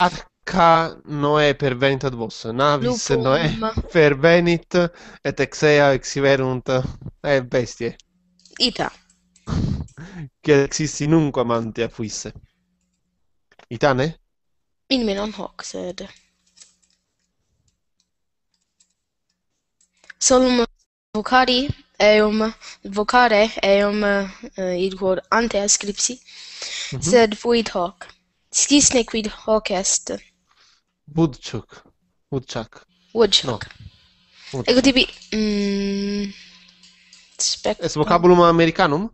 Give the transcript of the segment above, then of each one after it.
arca noe per ad vos, navis Lupum. noe per venit, et exea exiverunt, eh, bestie. Ita. Che existi nunca mantia fuisse. Ita ne? In me non hoc, sed. Solum vocari eum vocare eum uh, eh, id quod ante ascripsi, mm -hmm. sed fuit hoc. Sea snakeweed hawkest. Woodchuck. Woodchuck. Woodchuck. No. Ecco tipi... Mm, spect- es vocabulum americanum?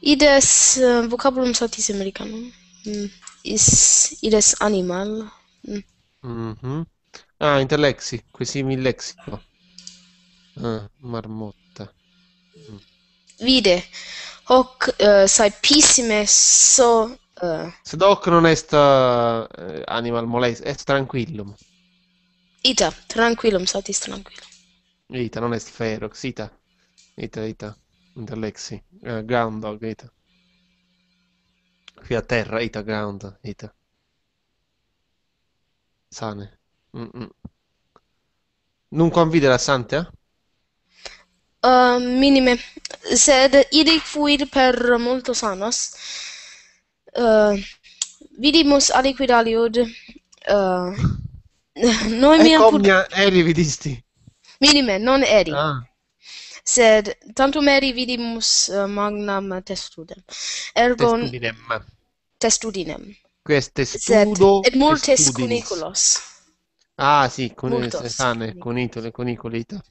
Ides uh, vocabulum satis americanum. Mm. Is, ides animal. Mm. Mm-hmm. Ah, interlexi, quesimi lexico. Ah, marmotta. Mm. Vide, hoc uh, saepissime so se Doc non è est uh, eh, animal molest, est tranquillum. Ita, tranquillum, satis tranquillum. Ita, non è ferox, ita. Ita, ita, interlexi. Uh, ground dog, ita. Qui a terra, ita, ground, ita. Sane. Mm-mm. Non convide la Santea? Eh? Uh, minime. Sed idic fuit per molto sanos, Uh, vidimos aliquid aliud. Uh, eh, Ec omnia put... eri vidisti. Minime, non eri. Ah. Sed tantum eri vidimus uh, magnam testudem. Ergo testudinem. Testudinem. Quest testudo. Sed, et multes testudinis. cuniculos. Ah, sì, con Multos, sane, conitole, conicolita.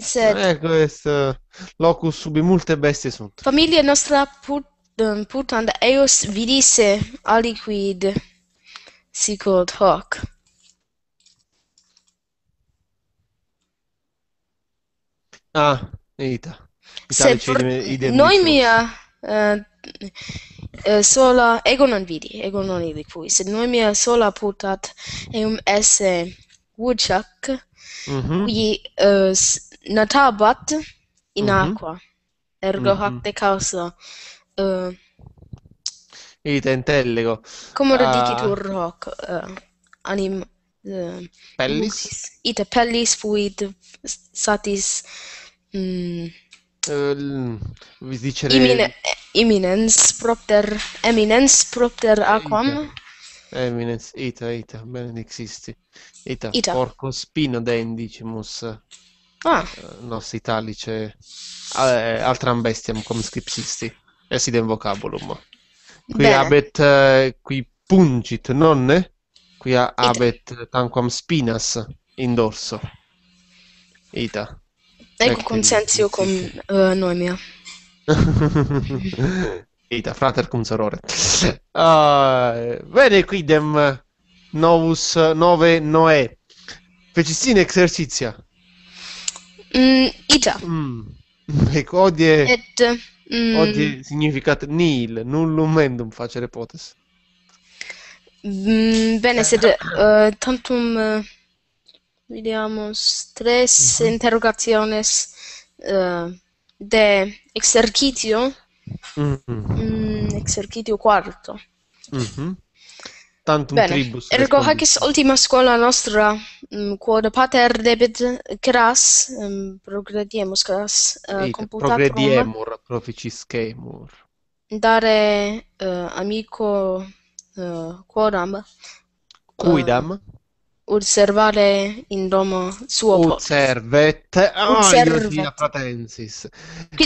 Sed... Eh, questo locus subi multe bestie sunt. Famiglia nostra put dum putant eos vidisse aliquid sic quod hoc ah eita sed idem noi mia uh, sola ego non vidi ego non idi qui sed noi mia sola putat eum esse woodchuck mm -hmm. uh, eh, natabat in mm -hmm. aqua ergo mm -hmm. hoc te causa Uh, eh. I tentellico. Come uh, ah. to rock. Uh, anim, uh, pellis? It pellis fuit satis... Mm, uh, vi dice imine, eminence propter eminence propter aquam eminence ita ita benedixisti. ita, ita. porco spino dendicimus ah. Uh, nos italice uh, altram bestiam cum scripsisti resident vocabulum. Qui Bene. habet eh, qui pungit nonne, qui abet tanquam spinas in dorso. Ita. Ecco consensio con uh, Noemia. Ita, frater cum sorore. Uh, bene, quidem novus nove noe. Fecis in exercitia. Mm, ita. Mm. Ec ecco, odie... Et... Mm. Oggi significa nil, nullum endum facere potes. Mm, bene, sed uh, eh, tantum eh, vediamo stress mm -hmm. interrogationes uh, de exercitio mm -hmm. exercitio quarto. -hmm. Tantum Bene. tribus. Ergo hac est ultima scuola nostra, mm, quod pater debet cras, mm, progrediemus cras, uh, eh, computatrum. Progrediemur, proficiscemur. Dare uh, amico uh, eh, quoram. Cuidam. Uh, observare in domo suo potes. Observet. Ah, Observet. fratensis.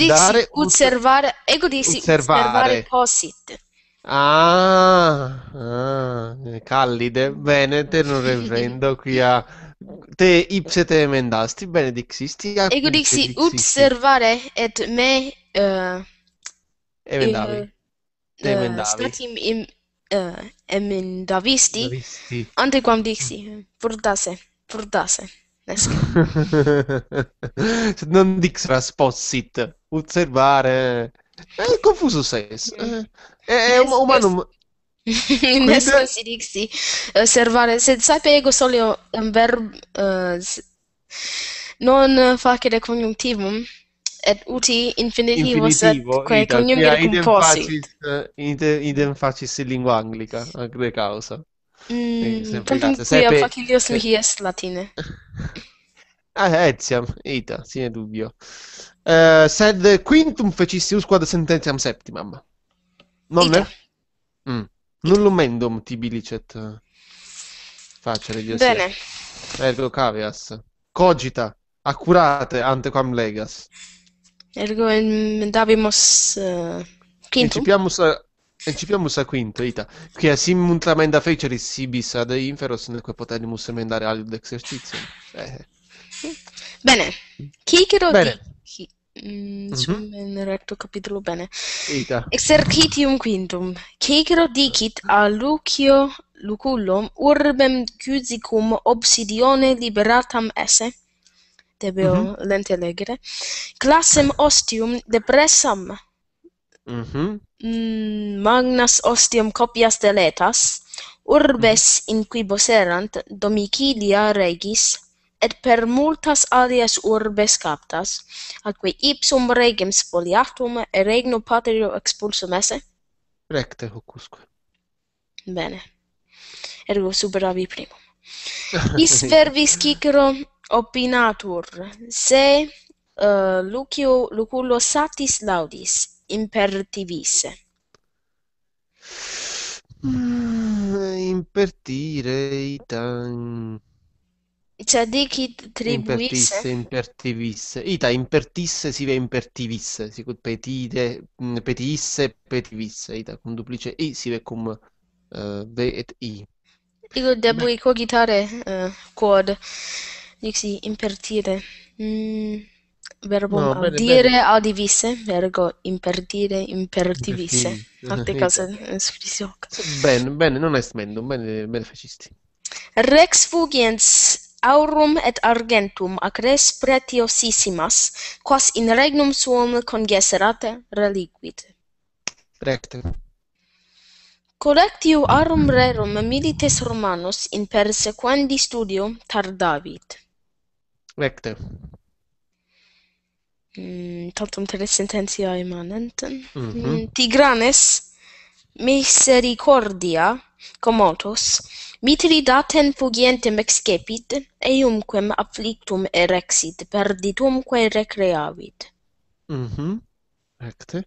Dare, observare, ego disi, observare. observare posit. Ah, ah, callide, bene, te non revrendo qui a... Te ipse te emendasti, benedixisti, a Ego dixi ut servare et me uh, eh, emendavi. Uh, eh, te emendavi. Eh, Statim im, uh, emendavisti, Davisti. antequam dixi, portase, portase. non dixras possit, ut É confuso o senso. Mm. è é umano. Nesse Quindi... si dixi osservare senza apego solo un verbo uh, non facile conjunctivum et uti infinitivus Infinitivo, se quae conjungere composit. Idem, eh, idem facis in lingua anglica, agre causa. Mm, tantum quia facilius mihi est latine. ah, etiam, ita, sine dubbio. Eh, sed quintum fecissius quad sententiam septimam. Non è? Mm. Nullum mendum tibi licet. Facile, Dio Bene. Ergo caveas. Cogita, accurate antequam legas. Ergo davimus uh, eh, quintum. Incipiamus a, incipiamus a quinto, ita. Quia simunt tramenda feceris sibis ad inferos neque potenimus emendare aliud exercitium. Eh. Bene. Chichero Bene. di Mm, mhm. in recto capitulo bene. Ita. Exercitium quintum. Cegro dicit a Lucio Lucullum urbem cusicum obsidione liberatam esse, debeo mm -hmm. lente legere, classem ostium depressam mhm. mm magnas ostium copias deletas, urbes mm -hmm. in quibus erant domicilia regis et per multas alias urbes captas, atque ipsum regem spoliatum e regno patrio expulsum esse? Recte, hocusque. Bene. Ergo superavi primum. Is fervis cicero opinatur, se uh, Lucio Lucullo satis laudis impertivisse? Mm, impertire itan... Cioè di chi Impertisse, tribuisse? Impertisse, Ita, impertisse, sive impertivisse. Sicut petide, mh, mm, petisse, petivisse. Ita, cum duplice i, si ve cum eh, ve et i. Dico debui cogitare eh, quod dixi impertire. Mm, verbum No, bene, audire, bene. audivisse, vergo impertire, impertivisse. Impertivisse. Arte casa Bene, bene, non est mendum, bene, bene facisti. Rex fugiens aurum et argentum acres pretiosissimas, quas in regnum suum congeserate reliquit. Recte. Collectio arum rerum milites romanos in persequendi studio tardavit. Recte. Mm, totum tere sententia mhm. Mm -hmm. Tigranes misericordia comotos Mitri daten fugientem excepit, eiumquem afflictum erexit, perditumque recreavit. Mhm, mm ecte.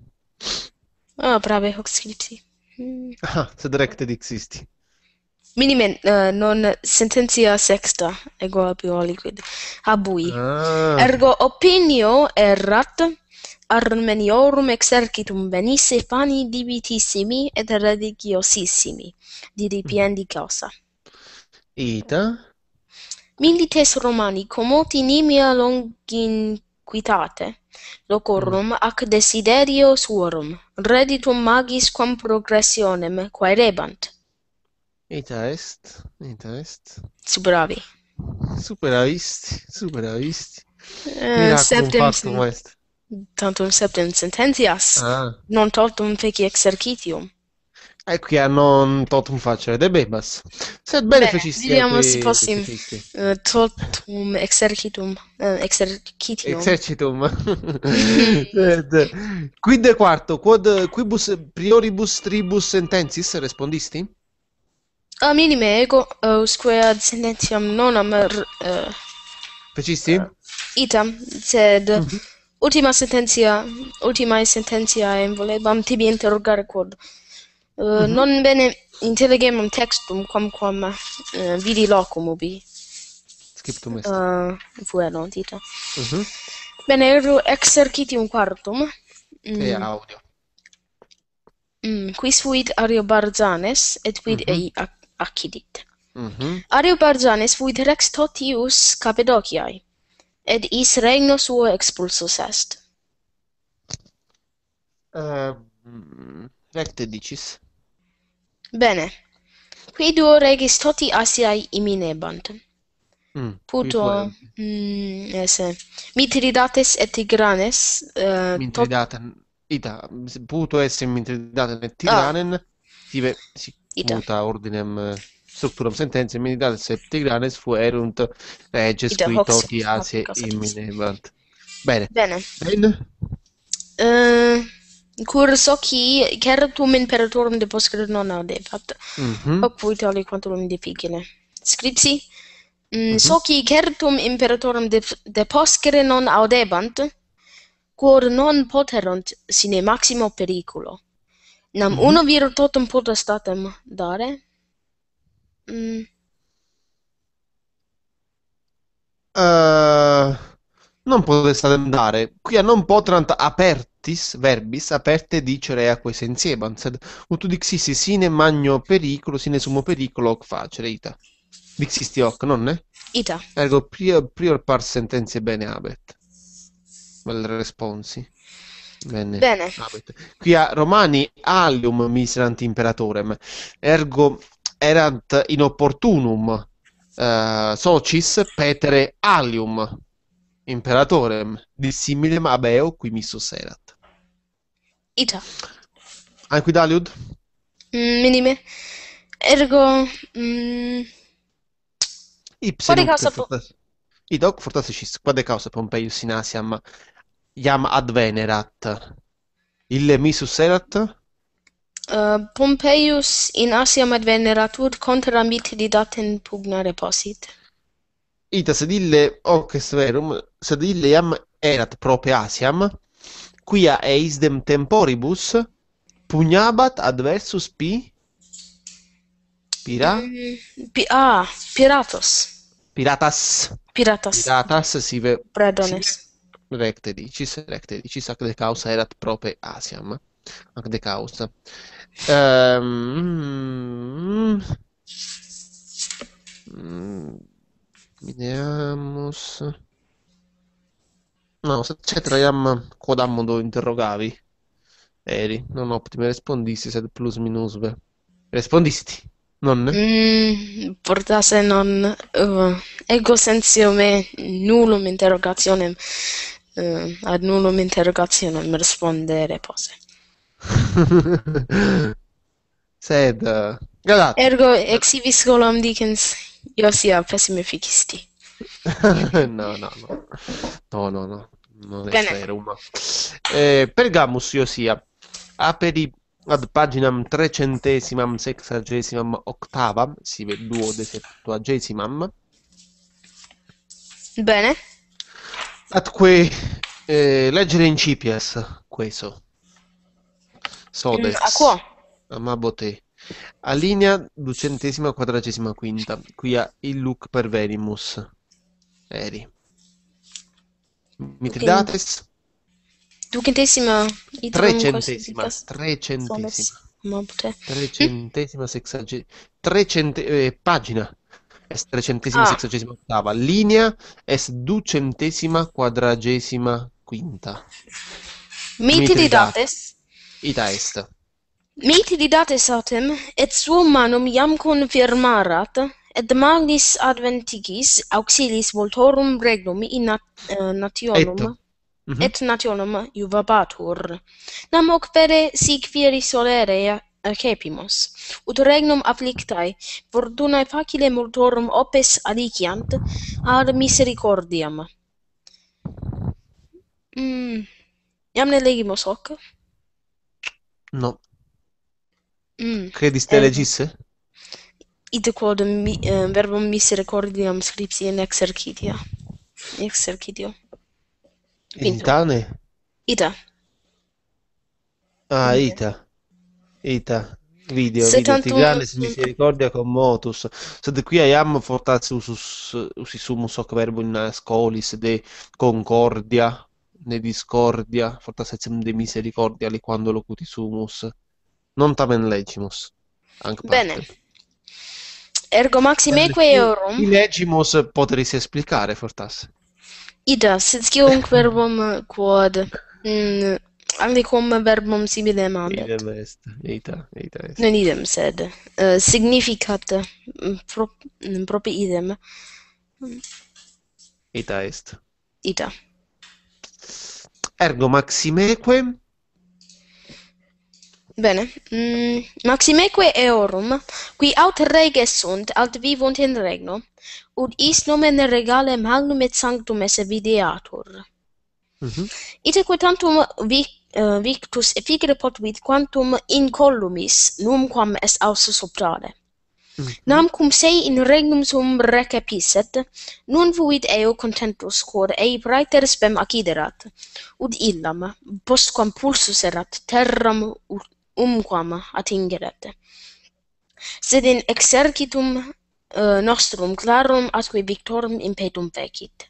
Ah, brave, hoc scripti. Mm. Ah, sed recte dixisti. Minimen, uh, eh, non sententia sexta, ego apio liquid, habui. Ah. Ergo opinio errat, armeniorum exercitum venisse fani divitissimi et radiciosissimi, diripiendi causa. Ita. Milites Romani commoti nimia longinquitate locorum mm. ac desiderio suorum reditum magis quam progressionem quaerebant. Ita est, ita est. Superavi. Superavist, superavist. Eh, septem Tantum septem sententias. Ah. Non totum feci exercitium. E qui hanno un totum facere de bebas. Sed bene fecisti. Diriamo si fossim uh, totum exercitum. Eh, exercitum. Exercitum. Sed, eh, quid quarto, quod, quibus prioribus tribus sentensis respondisti? A minime ego usque ad sententiam non uh, fecisti? Uh, itam, sed mm ultima sententia, ultimae sententiae volebam tibi interrogare quod. Uh, non bene intelligemum textum cum cum uh, vidi locum ubi. Scriptum est. Uh, Fuero, dito. Mm -hmm. Bene, ero exercitium quartum. Mm. Ea, audio. Mm. Quis fuit Ario Barzanes, et quid mm ac accidit. Mm -hmm. Ario Barzanes fuit rex totius Cappadociae, et is regno suo expulsus est. Uh, recte dicis. Bene. Qui regis toti asiai iminebant. Mm, Puto mm, esse. Eh, Mitridates et Tigranes uh, Mitridaten ita puto esse Mitridaten et ah. Tigranen ah. tive si ita. muta ordinem eh, structuram sententiae Mitridates et Tigranes fuerunt reges ita, qui hox, toti asiae iminebant. Bene. Bene. Bene. Uh, Kurosoki chiaratu min peraturum de poscredon au de fapt. Mm-hmm. Ocvuite oli quantum mm, mhm. de picine. Scripsi? Mm, mm-hmm. Soci certum imperatorum de, de poscere non audebant, quor non poterunt sine maximo periculo. Nam mm-hmm. uno viro totum potestatem dare? Mm. Uh, non potestatem dare. Qui a non potrant aperto actis verbis aperte dicere aquae sensiebant, sed ut dixissi sine magno periculo, sine sumo periculo hoc facere, ita. Dixisti hoc, nonne? Ita. Ergo prior, prior par sentenze bene abet. Vel responsi. Bene. Bene. Abet. a Romani alium miserant imperatorem, ergo erant inopportunum uh, socis petere alium imperatorem dissimile dissimilem abeo qui missus erat ita ai qui daliud mm, minime ergo mm, ipsi quale causa po i doc fortasse ci squade causa pompeius un iam ad venerat misus erat uh, pompeius in asia ad veneratur contra mite di pugnare posit ita sedille hoc est verum sedille iam erat prope asiam quia eisdem temporibus pugnabat adversus pi pira pi a ah, piratos piratas piratas piratas sive ve predones recte dicis recte ac de causa erat prope asiam ac de causa ehm um, mm, mm, mm No, se cioè traiam quodam do interrogavi, eri, non optime respondisti, sed plus minusve. Respondisti, non? Mm, portase non uh, ego sensio me nullum interrogazione, uh, ad nullum interrogazione respondere posse. sed, uh, Ergo ex ivis golem dicens, io sia pessime ficisti no, no, no, no, no, no, non Bene. è Roma. Eh, Pergamus, io sia, aperi ad paginam trecentesima sexagesimam octava, si vede duode septuagesimam. Bene. Atque eh, leggere incipias questo. Sodes. Mm, a quo? Amabote. A linea ducentesima quadragesima quinta, qui ha il look per Venimus. Eri. Mitridates? Ducentesima. Trecentesima. Trecentesima. Trecentesima sexagesima. Trecente, eh, pagina. S trecentesima ah. sexagesima ottava. Linea S ducentesima quadragesima quinta. Mitridates. Ita est. Mitridates autem, et suo manum iam confirmarat, et magnis adventigis auxilis voltorum regnum in nat uh, nationum et, mm -hmm. et nationum iuvabatur nam hoc vere sic fieri solere eh, accepimus ut regnum afflictae fortunae facile multorum opes adiciant ad misericordiam mm. iam ne legimus hoc no mm. credis te legisse idekładem mi, e, eh, verbum misericordiam scripti in exercitia. Exercitio. In tane? Ita. Ah, Ita. Ita. Video, 71... video, tigranes misericordia commotus. Sed qui iam fortatus usisumus hoc verbo in scolis de concordia, ne discordia, fortas etiam de misericordia lo cuti sumus. Non tamen legimus. Anc Bene. Parte. ergo maxime quae eorum Ilegimus poteris explicare fortas ida sed scium verbum quod mm, cum verbum similem amet. Idem est. Ita, ita est. Non idem, sed uh, significat mm, prop, mm, propi idem. Ita est. Ita. Ergo maximeque, Bene. Mm, maximeque eorum, qui aut reges sunt, alt vivunt in regno, ut is nomen regale magnum et sanctum esse videatur. Mm Ite quantum vi, uh, eh, victus efficere potuit quantum in columis, numquam est ausus optare. Mm -hmm. Nam cum se in regnum sum recepisset, nun fuit eo contentus, quod ei praeter spem aciderat, ud illam, postquam pulsus erat, terram ut umquam atingeret. Sed in exercitum uh, nostrum clarum atque victorum impetum fecit.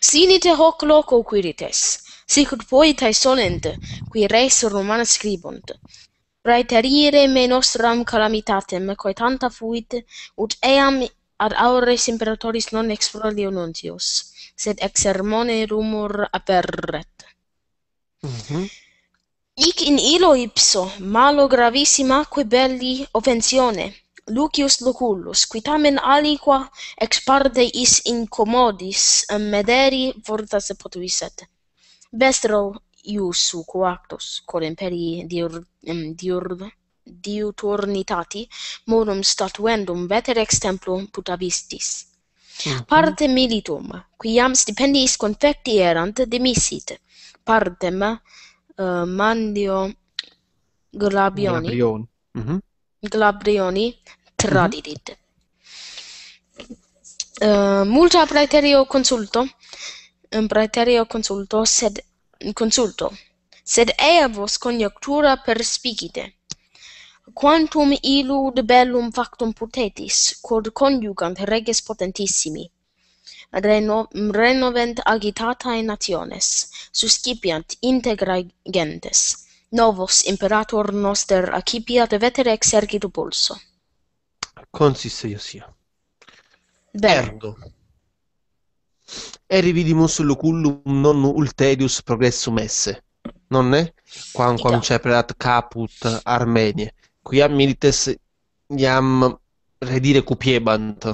Sinite hoc loco quirites, sic ut poetae sonent, qui res romana scribunt, praeterire me nostram calamitatem, quae tanta fuit, ut eam ad aures imperatoris non exprolio nuntius, sed ex sermone rumor aperret. Mm -hmm. Ic in illo ipso malo gravissima qui belli offensione Lucius Lucullus qui tamen aliqua ex parte is incommodis mederi forta se potuisset Bestro ius quoactus corimperi dior um, dior diu tornitati statuendum veter ex templo putavistis mhm. parte militum qui iam stipendiis confecti erant demisit partem uh, Mandio Glabioni, Glabrion. mm-hmm. Glabrioni tradidit. Mm-hmm. Uh, multa praeterio consulto, praeterio consulto, sed consulto, sed ea vos conjectura perspicite quantum illud bellum factum putetis, quod conjugant reges potentissimi, ad reno, renovent agitatae nationes, suscipiant integra gentes, novos imperator noster acipiat vetere exercitu pulso. Consis sia. Vergo. Ergo. Eri vidimus lucullum non ulterius progressum esse, non ne? Quam quam ceperat caput armenie. Quiam milites iam redire cupiebant,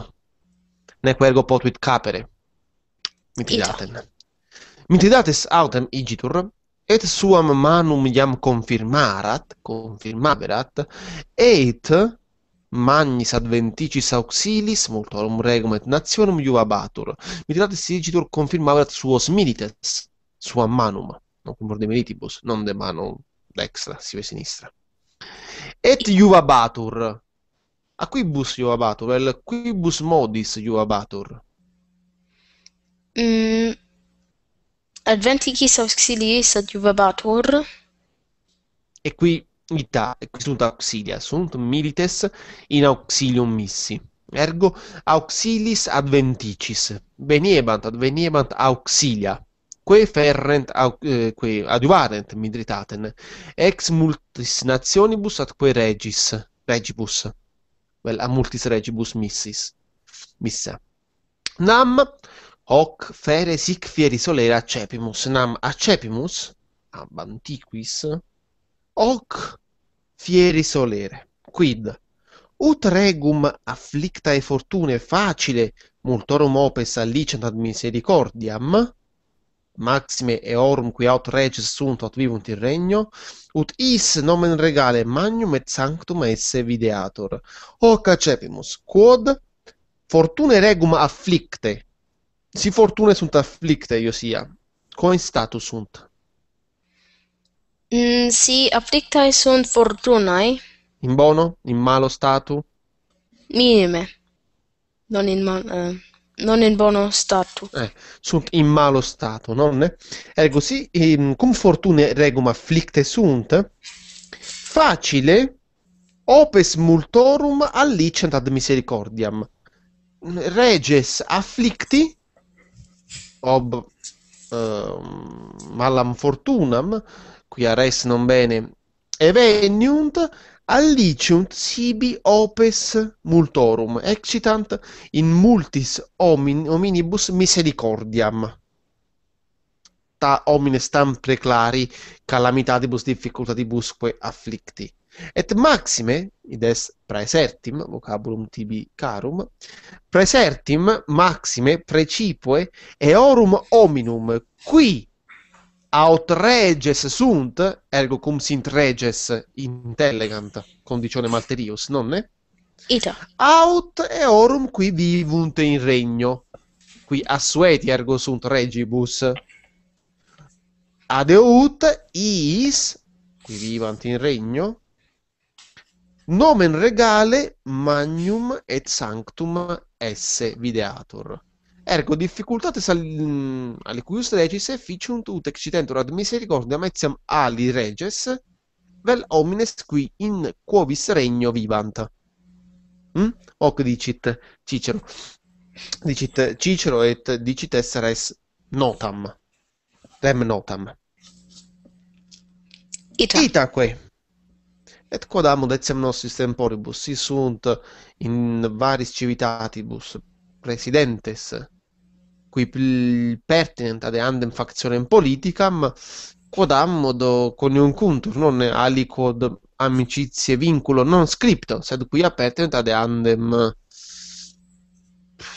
nec ergo potuit capere. Mithridaten. Esatto. Mithridates autem igitur, et suam manum iam confirmarat, confirmaverat, et magnis adventicis auxilis multorum regum et nationum iuvabatur. Mithridates igitur confirmaverat suos milites, suam manum, non de militibus, non de manum dextra, si ve sinistra. Et iuvabatur, a quibus iuvabatur, el quibus modis iuvabatur. Mm, Adventi Auxilis adjuvabatur. E qui ita, sunt auxilia, sunt milites in auxilium missi. Ergo auxilis adventicis. Veniebant, adveniebant auxilia. Que ferrent, au, eh, que adiuvarent midritaten. Ex multis nationibus atque regis, regibus. Vel, a multis regibus missis. Missa. Nam hoc fere sic fieri solera acepimus nam acepimus ab antiquis, hoc fieri solere, quid ut regum afflictae fortune facile multorum opes allicent ad misericordiam, maxime eorum qui aut reges sunt aut vivunt in regno, ut is nomen regale magnum et sanctum esse videator. Hoc acepimus quod fortune regum afflicte, si fortuna sunt afflicta io sia. Quo in stato sunt? Mm, si afflictae sunt fortunae. Eh. In bono? In malo stato? Minime. Non in, ma- eh, non in bono stato. Eh, sunt in malo stato, non? Ergo si, con cum fortune regum afflicte sunt, facile opes multorum allicent ad misericordiam. Reges afflicti ob uh, ehm, malam fortunam, qui a res non bene, e veniunt alliciunt sibi opes multorum excitant in multis homin, hominibus misericordiam ta homines tam preclari calamitatibus difficultatibusque afflicti Et maxime, id est praesertim, vocabulum tibi carum, praesertim maxime precipoe eorum hominum, qui aut reges sunt, ergo cum sint reges intellegant, condicione malterius, nonne? Ita. Aut eorum qui vivunt in regno, qui assueti ergo sunt regibus. Adeut iis qui vivant in regno, Nomen regale magnum et sanctum esse videatur. Ergo difficultates mm, al, alicuius legis efficiunt ut excitentur ad misericordiam etiam ali reges vel homines qui in quovis regno vivant. Mm? Hoc dicit Cicero. Dicit Cicero et dicit esse res notam. Rem notam. Ita. Et quod amud etiam nostris temporibus, si sunt in varis civitatibus presidentes, qui pertinent ad eandem factionem politicam, quod ammodo coniuncuntur, non aliquod amicizie vinculo non scripto, sed qui pertinent ad eandem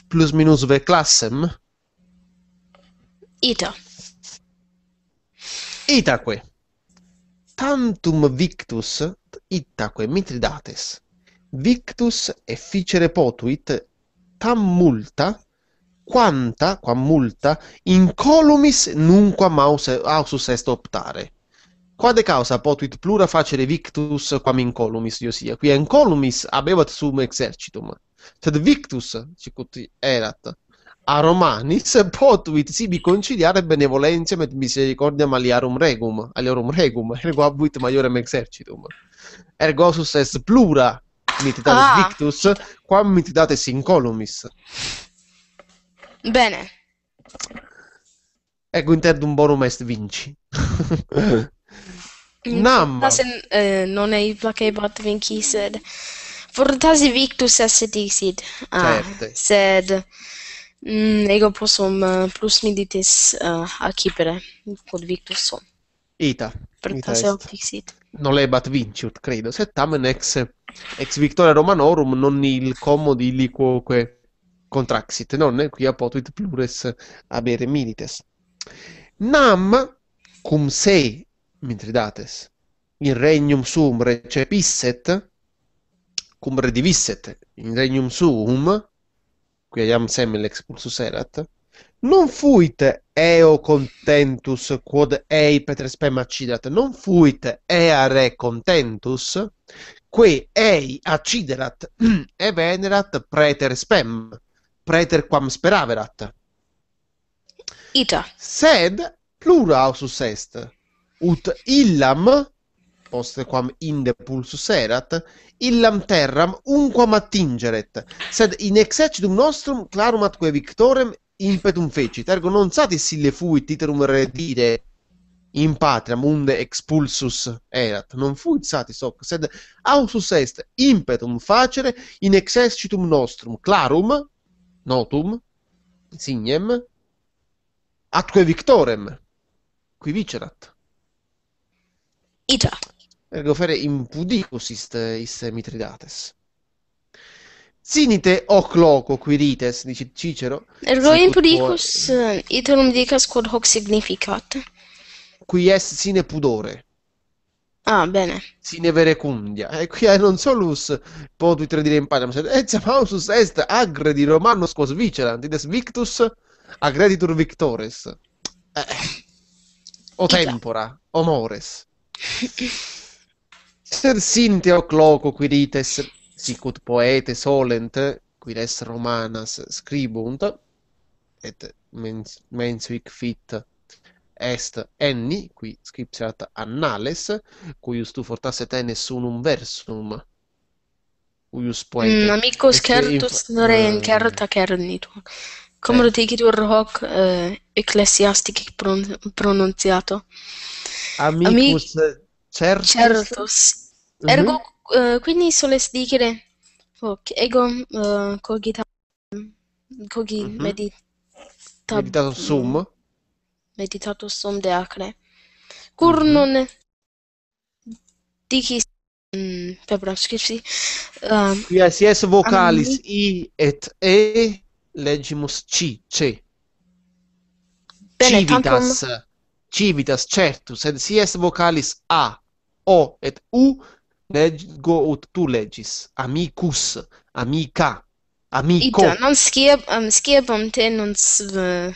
plus minus ve classem? Ita. Itaque. Tantum victus Ittaque Mitridates, victus efficere potuit, tam multa, quanta, quam multa, incolumis nunquam ausus est optare. Quade causa potuit plura facere victus quam incolumis Iosia? Qui incolumis abevat sum exercitum. Sed victus, sicut erat, a Romanis potuit sibi conciliare benevolentiam et misericordiam aliarum regum, aliarum regum, ergo abuit maiorem exercitum. Ergo sus est plura mititatis ah. dictus, quam mititatis columis. Bene. Ergo interdum bonum est vinci. Nam. Uh, eh, non ei placebat vinci, sed fortasi victus esse dixit. Ah, Certe. Sed mm, ego possum uh, plus militis uh, eh, accipere, quod victus sum. Ita. Non se bat fixit. Nolebat vinciut, credo. Settamen ex, ex victoria Romanorum non il comodi liquoque contraxit, non qui a potuit plures abere milites. Nam, cum se, Mitridates, in regnum sum recepisset, cum redivisset in regnum sum, qui iam sem l'expulsus erat, non fuit eo contentus quod ei petre spem accidat, non fuit ea re contentus, que ei acciderat e venerat preter spem, preter quam speraverat. Ita. Sed plura ausus est, ut illam, poste quam inde pulsus erat, illam terram unquam attingeret, sed in exercitum nostrum clarum atque victorem impetum fecit, ergo non satis ille fuit iterum redire in patria munde expulsus erat, non fuit satis hoc, sed ausus est impetum facere in exercitum nostrum, clarum, notum, signem, atque victorem, qui vicerat. I già. Ergo fere impudicus ist, ist Mitridates. Sinite hoc loco quirites, dice Cicero. Ergo impudicus eh, iterum dicas quod hoc significat. Qui est sine pudore. Ah, bene. Sine verecundia. E qui eh, non solus potuit redire in panem, sed etiam eh, pausus est agredi romanos quos vicelant, ides victus agreditur victores. Eh. O tempora, o mores. Sed sinte hoc loco quirites, Sicut poete solent qui est romanas scribunt et mens, hic fit est enni qui scriptiat annales cui tu fortasse tenes unum versum cuius poete mm, amicus certus in... nore in ah. certa cerni tu come eh. tu hoc eh, ecclesiastici pron amicus, certus, certus. Mm -hmm. ergo Eh, quindi sulle digere ok, ego uh, cogita cogi mm -hmm. medita meditato sum meditato sum de acre cur mhm. mm -hmm. non dicis mm, per proscripsi um, quia eh, yes, yes, vocalis i et e legimus ci ce Bene, civitas tantum... civitas certus et sies vocalis a o et u Leggo o tu legis? Amicus, amica, amico. Ita, non schieb, um, schiebam te non sv,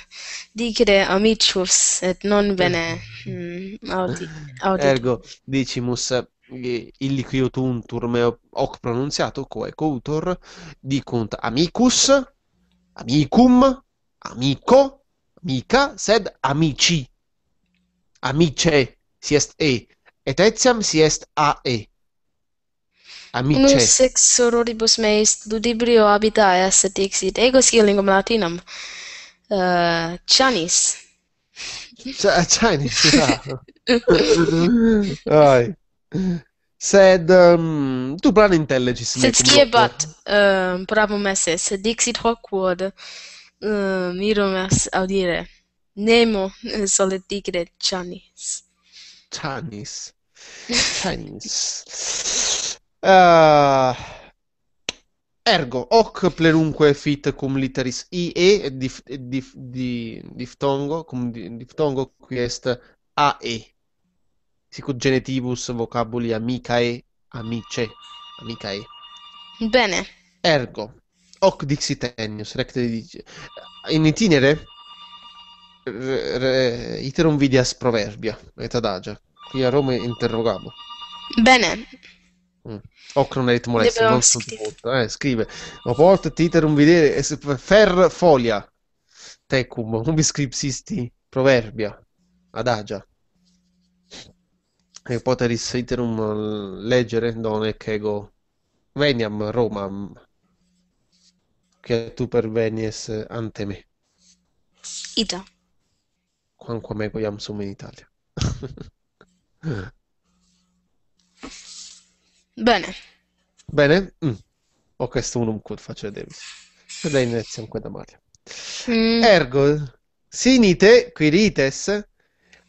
dicere amicus, et non bene mm, audi, audit. Ergo, dicimus, illiquiutuntur me hoc pronunziato, coe coutor, dicunt amicus, amicum, amico, amica, sed amici. Amice, si est e, et etiam si est a e. amice non sex sororibus meis ludibrio habitae est et exit ego sic latinam uh, chanis Ch eh, chanis ai sed um, ehm, tu plan intelligis sed scie bat um, ehm, pravum esse sed dixit hoc quod uh... Ehm, miro es audire nemo solet dicere chanis chanis chanis Uh, ergo, hoc plenunque fit cum literis IE dif, dif, di, diftongo, cum diftongo qui est AE. Sicut genetibus vocabuli amicae, amice, amicae. Bene. Ergo, hoc dixitenius, recte dice. In itinere, re, re, iterum vidias proverbia, et adagia. Qui a Roma interrogavo. Bene. Mm. Ocron molesti, non molto. Eh, scrive Oport titerum vedere fer folia tecum ubi scripsisti proverbia adagia e poteris iterum leggere non è ego veniam Romam che tu pervenies ante me ita Quanto ego iam sum in Italia Bene. Bene? Mm. Ho questo uno un col facile Davis. E da inizio anche da Mario. Mm. Ergo, sinite quirites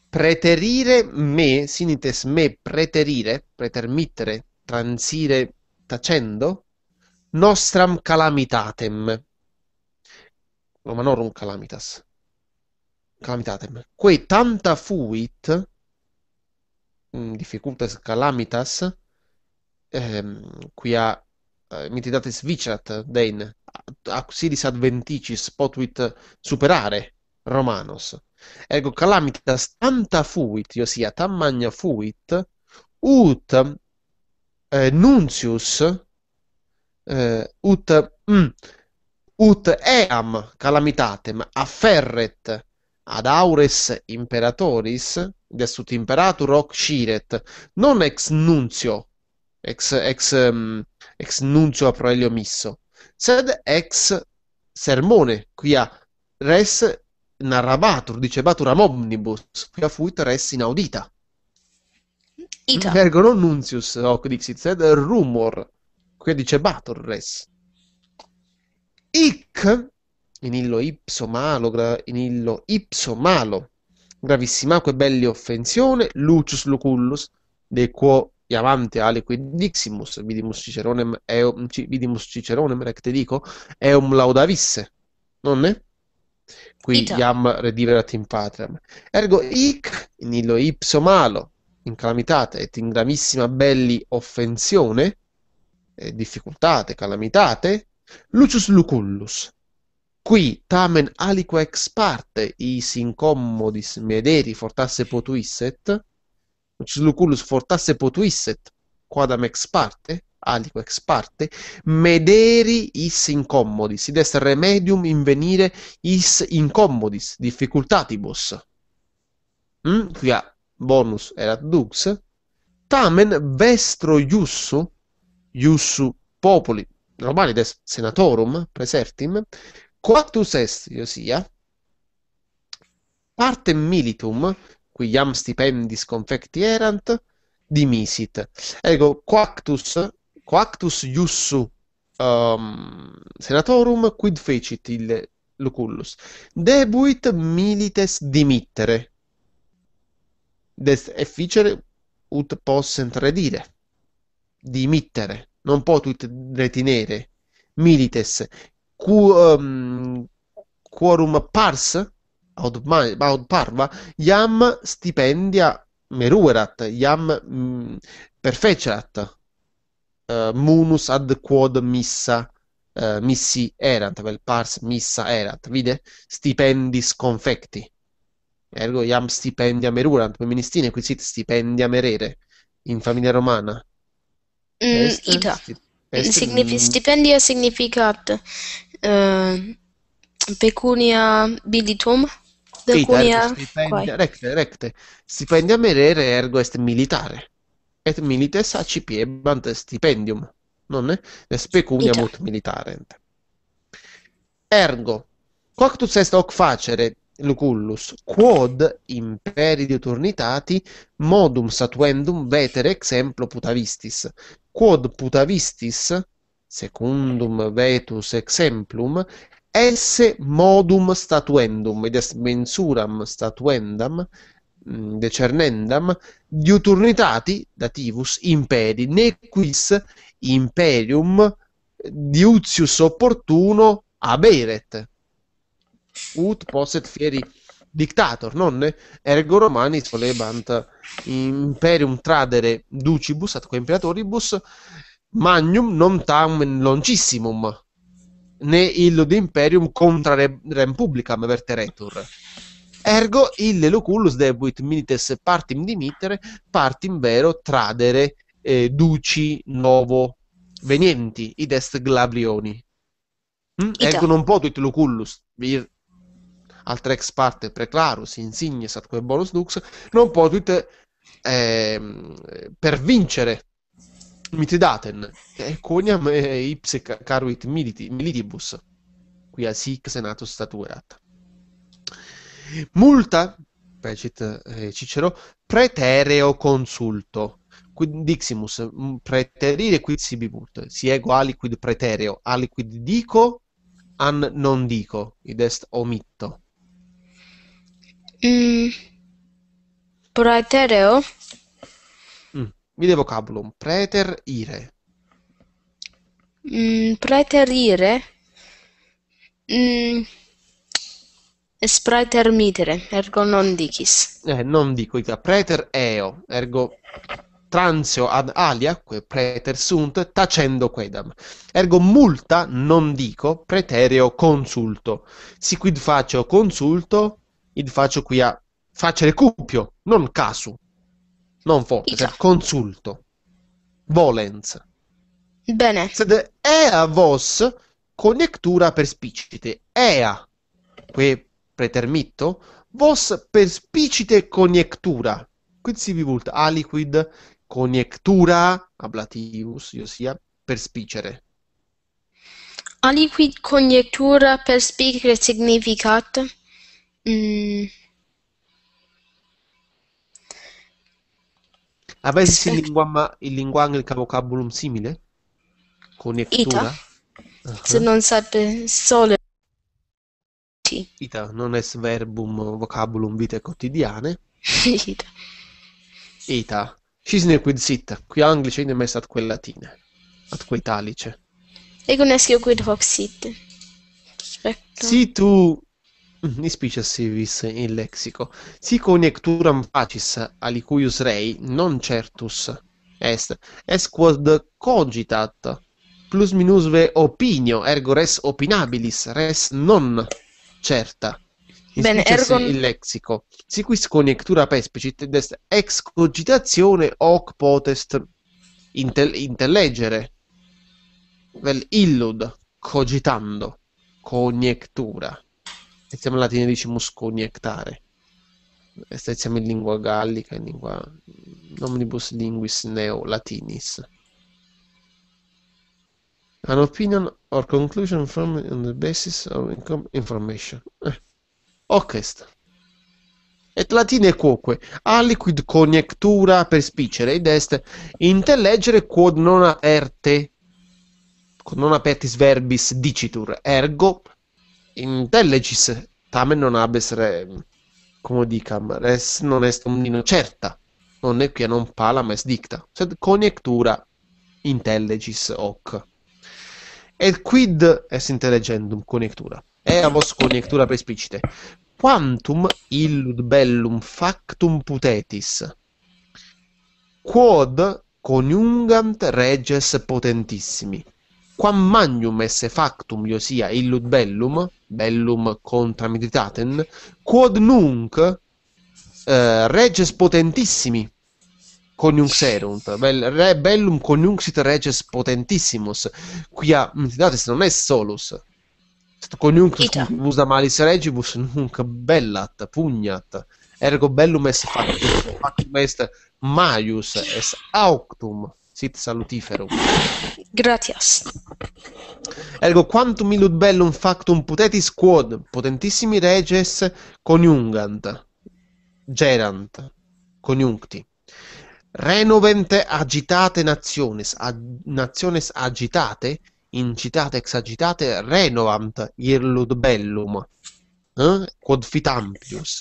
preterire me, sinites me preterire, pretermittere, transire tacendo, nostram calamitatem. Romanorum calamitas. Calamitatem. Quei tanta fuit, mm, difficultas calamitas, ehm, quia eh, mititatis vicerat dein ac adventicis potuit superare romanos ergo calamitas tanta fuit iosia sia tam magna fuit ut eh, nuncius eh, ut mm, ut eam calamitatem afferret ad aures imperatoris, destut imperatur hoc sciret, non ex nuncio, ex, ex, um, ex nuncio a Proelio Misso, sed ex sermone, quia res narrabatur, dicebatur am omnibus, quia fuit res inaudita. Ita. Ergo non nuncius hoc dixit, sed rumor, quia dicebatur res. Ic, in illo ipso malo, gra, in illo ipso malo, gravissimaque belli offensione, lucius lucullus, de quo Iavante aliquid diximus, vidimus Ciceronem, eum, vidimus Ciceronem recte dico, eum laudavisse, non è? Qui Ita. iam rediverat in patrem. Ergo hic in illo ipso malo, in calamitate et in gravissima belli offensione, eh, difficultate, calamitate, Lucius Lucullus, qui tamen aliquo ex parte is incommodis mederi fortasse potuisset, Lucullus fortasse potuisset, quadam ex parte, alico ex parte, mederi is incommodis, id est remedium venire is incommodis, difficultatibus. Mm? Quia bonus erat dux, tamen vestro iussu, iussu populi, Romani des senatorum presertim, quatus est, io sia, partem militum qui iam stipendis confecti erant dimisit Ego, coactus quactus iussu um, senatorum quid fecit il Lucullus debuit milites dimittere des efficere ut possent redire dimittere non potuit retinere milites um, quorum pars Aud Parva, iam stipendia meruerat, iam mm, perfecerat, uh, munus ad quod missa uh, missi erant, vel pars missa erat, vide? Stipendis confecti. Ergo iam stipendia merurant, feministine qui sit stipendia merere, in famiglia romana. Mm, est, ita. est, Signifi stipendia significat uh, pecunia bilitum, vita et stipendia recte recte stipendia merere ergo est militare et milites accipiebant stipendium non è ne specunia mut militare ergo quactus est hoc facere Lucullus, quod imperi de turnitati modum satuendum vetere exemplo putavistis. Quod putavistis, secundum vetus exemplum, esse modum statuendum ed est mensuram statuendam mm, decernendam diuturnitati dativus imperi ne quis imperium diutius opportuno aberet ut posset fieri dictator nonne ergo romanis solebant imperium tradere ducibus atque imperatoribus magnum non tam loncissimum né illo d'imperium contra re- rem publicam verteretur. Ergo il locullus debuit milites partim dimittere, partim vero tradere eh, duci novo venienti id est glabrioni. Mm? Ergo non potuit locullus vir altra ex parte preclarus insignes atque bonus dux non potuit eh, per vincere Mithridaten, e coniam ipse caruit Militibus, qui quia sic Senato statuerat. Multa, recit eh, Cicero, pretereo consulto, quid diximus, mm, preterire quid sibibut, si ego aliquid pretereo, aliquid dico, an non dico, id est omitto. Mm. Pretereo? vocabulum. preter ire. Mm, preter ire? Mm, espraeter mitere, ergo non dicis. Eh, non dico, dica preter eo, ergo transio ad aliaque preter sunt tacendo quedam. Ergo multa non dico, pretereo consulto. Si quid faccio consulto, id faccio qui a facere cupio, non casu non forte, cioè consulto. Volens. Bene. Sed ea vos conjectura perspicite. Ea, que pretermitto, vos perspicite conjectura. Quid si vivult aliquid conjectura ablativus, io sia, perspicere. Aliquid conjectura perspicere significat... Mm. Avevi il linguagma, il linguagno il vocabulum simile? Conettura? Uh -huh. Se ah. non sape sole. Sì. Ita non es verbum vocabulum vite quotidiane. Ita. Ita. Cisne quid sit, qui anglice in messa atque latine, atque talice. E conescio quid hoc sit. Sì, tu Mm, Ispicia civis in lexico. Si conjecturam facis alicuius rei non certus est, es quod cogitat plus minusve opinio, ergo res opinabilis, res non certa. Bene, ergo... il lexico. Si quis conjectura pespicit est ex cogitazione hoc potest intel intellegere. Vel illud, cogitando, conjectura siamo in latino dice musconi hectare siamo in lingua gallica in lingua omnibus linguis neo latinis an opinion or conclusion formed on the basis of information eh. ho questo et latine quoque a liquid per spicere ed est intellegere quod non aperte non apertis verbis dicitur ergo intelligis tamen non abes rem, como dicam, res non est omnino certa, non è quia non ma es dicta, sed coniectura intellegis hoc. Et quid est intellegendum coniectura? Ea vos coniectura perspicite. Quantum illud bellum factum putetis, quod coniungant reges potentissimi quam magnum esse factum io illud bellum, bellum contra meditaten, quod nunc eh, reges potentissimi coniuncterunt, bel, re, bellum coniunctit reges potentissimus, quia meditatis non est solus, coniunctus usa malis regibus nunc bellat, pugnat, ergo bellum est factum, factum est maius, est auctum, sit salutiferum. Gratias. Ergo quantum illud bellum factum putetis quod potentissimi reges coniungant, gerant, coniuncti. Renovente agitate nationes, ag- nationes agitate, incitate ex agitate, renovant illud bellum, eh? quod fit amplius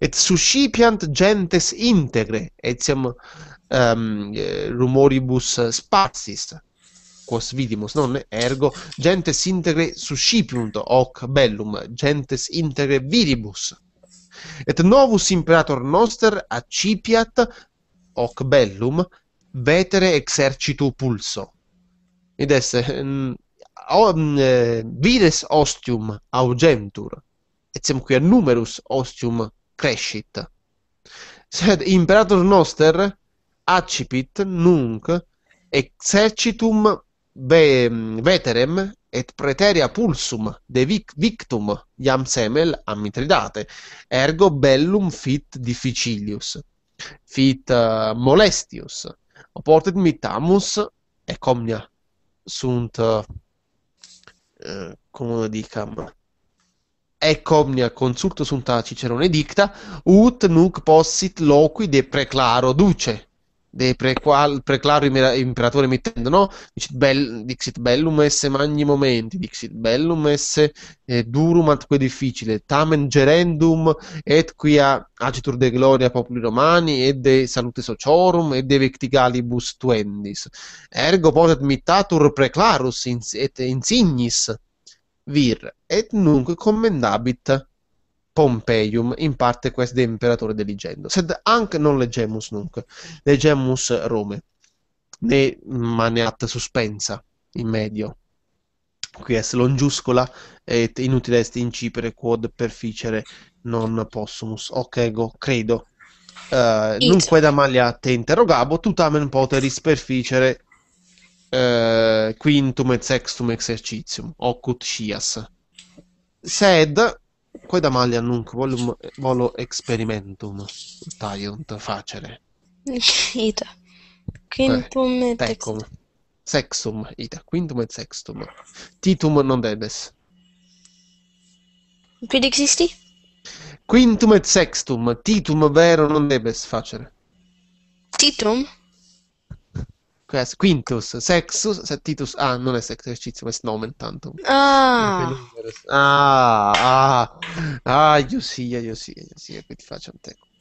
et suscipiant gentes integre etiam um, rumoribus spazis quos vidimus non ergo gentes integre suscipiunt hoc bellum gentes integre viribus et novus imperator noster accipiat hoc bellum vetere exercitu pulso id esse mm, mm, eh, vides ostium augentur et sem quia numerus ostium crescit sed imperator noster accipit nunc exercitum ve, veterem et praeterea pulsum de vic, victum iam semel a Mitridate ergo bellum fit difficilius fit uh, molestius oportet mitamus e comnia sunt uh, eh, eh, come dicam e comnia consulto sunt a Cicerone dicta ut nunc possit loqui de preclaro duce de prequal, preclaro imperatore mittendo, no? Dixit, bell, dixit bellum esse magni momenti, dixit bellum esse eh, durum atque difficile, tamen gerendum et quia agitur de gloria populi romani et de salute sociorum et de victigalibus tuendis. Ergo potet mittatur preclarus in, et insignis vir, et nunc commendabit Pompeium, in parte quest imperatore deligendo, sed anche non legemus nunc, legemus Rome, ne maneat suspensa, in medio, qui est longiuscola et inutile est incipere quod perficere non possumus. Ok, go, credo. Uh, eh, nunque da maglia te interrogabo, tutamen poteris perficere uh, quintum et sextum exercitium, ocut scias. Sed Quae damalia nunc volum volo experimentum taiunt facere. Ita. Quintum eh, et sextum. Sexum, ita. Quintum et sextum. Titum non debes. Quid existi? Quintum et sextum. Titum vero non debes facere. Titum? Quintus, Sexus, Septitus. Ah, non è Esercizio, ma è Snomen. Tanto. Ah! ah, ah, ah, io sì, io sì, io sì, che ti faccio un tempo.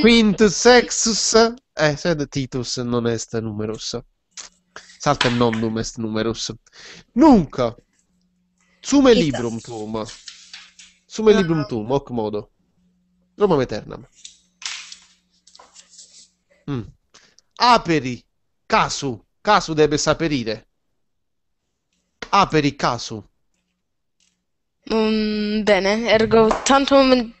Quintus, Sexus, eh, sed Titus non est numerus. Salta il nonnum est numerus. Nunca, sume librum tum, sume ah. librum tum, hoc modo. Romam eternam. Mm. Aperi Casu. Casu deve saperire. Aperi ah, casu. Mm, bene, ergo tantum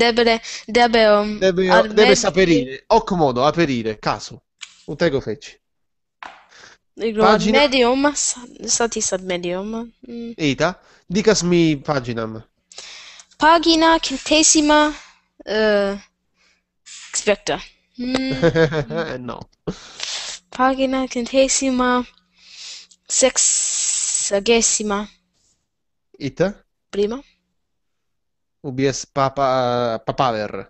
debere, debeo, debe, arvedi... deve saperire, hoc modo, aperire, caso, un tego feci. Ergo Pagina... medium, statis ad medium. Mm. Ita, dicasmi paginam. Pagina centesima, uh, eh, expecta. Mm. no pagina centesima sexagesima. Ita? Prima. Ubies papa, papaver.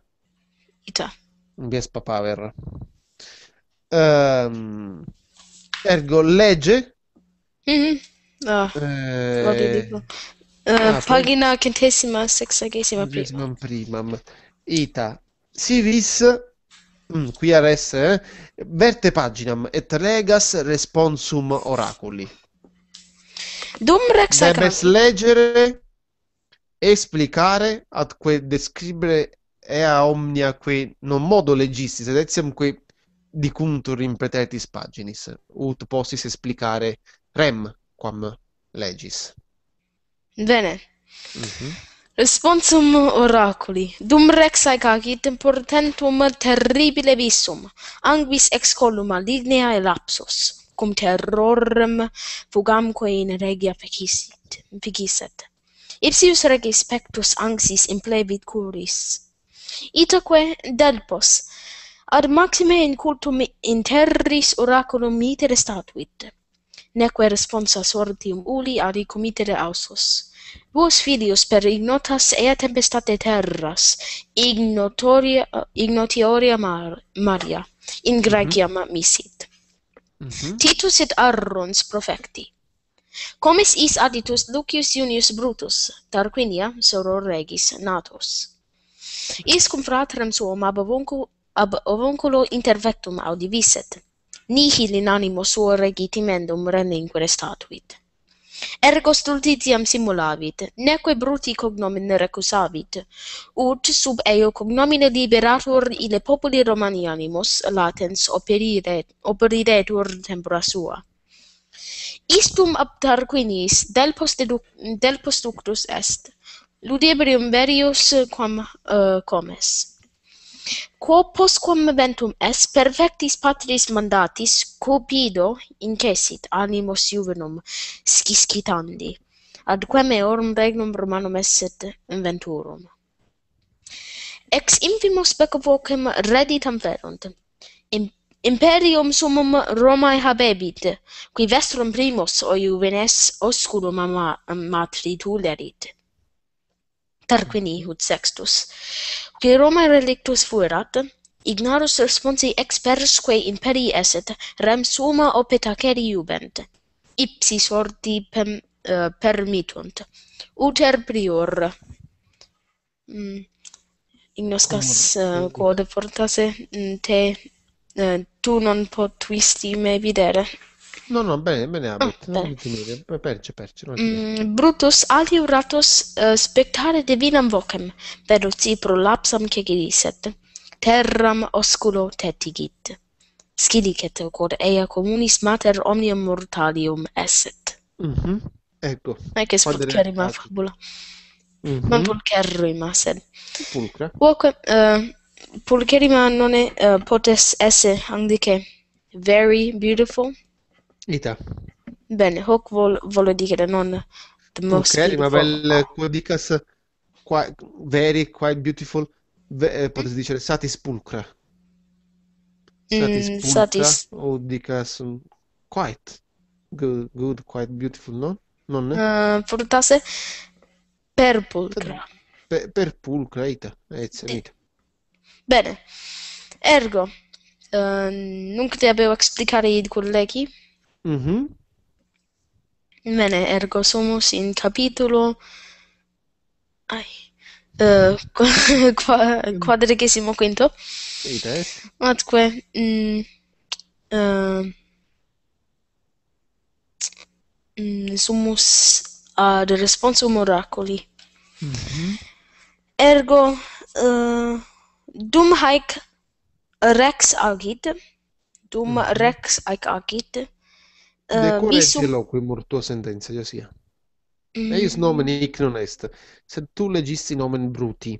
Ita. Ubies papaver. Um, ergo, legge. Mm-hmm. Oh, eh, uh, ah, pagina centesima sexagesima prima. primam. Ita. Civis mm, qui a res, eh? verte paginam et regas responsum oraculi. Dum rex Debes leggere, esplicare, atque describere ea omnia que non modo legisti ed etiam que dicuntur in preteritis paginis, ut possis esplicare rem quam legis. Bene. Mm -hmm. Responsum oraculi, dum rex ai caqui terribile visum, anguis ex colum alignea elapsus, lapsus, cum terrorem fugam in regia fecisit, fecisit. Ipsius regis pectus angsis in plebit curis. Itaque delpos, ad maxime in cultum in terris oraculum mitere statuit, neque responsa sortium uli ad i comitere ausus. Vos filius per ignotas ea tempestate terras, ignotoria, ignotioria mar, maria, in mhm. graeciam mm -hmm. misit. Mm -hmm. Titus et arrons profecti. Comis is aditus Lucius Junius Brutus, Tarquinia, soror regis, natus. Is cum fratrem suom ab, ovuncu, ab ovunculo intervectum audivisset, nihil in animo suo regitimendum relinquere statuit. Ergo stultitiam simulavit, neque bruti cognomen recusavit. Ut sub eo cognomine liberatur ile populi romani animos, latens operire, operiretur tempora sua. Istum ab Tarquinis del, del est, ludibrium verius quam uh, comes. Quo postquam eventum est perfectis patris mandatis copido in cesit animos juvenum scisquitandi ad quem eorum regnum Romanum esset inventurum. Ex infimus pecavocem reditam ferunt, in Imperium summum Romae habebit, qui vestrum primus o juvenes osculum matri tulerit. Tarquini ut sextus. qui Romae relictus fuerat, ignarus responsi ex persque imperi eset, rem summa opetaceri iubent. Ipsi sorti pem, uh, permitunt. Uter prior. Mm. Ignoscas uh, quod fortasse mm, te uh, tu non potuisti me videre. No, no, bene, bene, Abet, non temere, perce, perce. Non mm, Brutus aliuratus uh, spectare divinam vocem, veruci prolapsam cegidiset, terram osculo tetigit. Scilicet quod ea comunis mater omnium mortalium esset. Mm-hmm. Ecco. Non è che spulcherima fabula. Mm-hmm. Non pulcherrima, sed. Pulcra. Quoque, uh, pulcherima non è, uh, potes esse, andiche, very beautiful, Ita. Bene, Hawk vol- vuole dire non the most Ok, ma bel, come dicas, qua, very, quite beautiful, ve, eh, potete mm. dire satis pulcra. Satis mm, satis... o dicas mm, quite good, good, quite beautiful, no? Non è? Uh, eh, portase per pulcra. Per, per pulcra, ita, ecce, ita. Bene, ergo, uh, non ti avevo spiegato i colleghi, Mhm. Mm Mene ergo sumus in capitulo ai uh, qua, quinto. Atque, mm, uh, mm, sumus ad responsum oraculi. Mhm. Mm ergo uh, dum haec rex agit dum mm -hmm. rex haec agit De uh, correggilo su... qui mortua sentenza, io sia. Mm. Eis nomen hic non est, sed tu legisti nomen Bruti.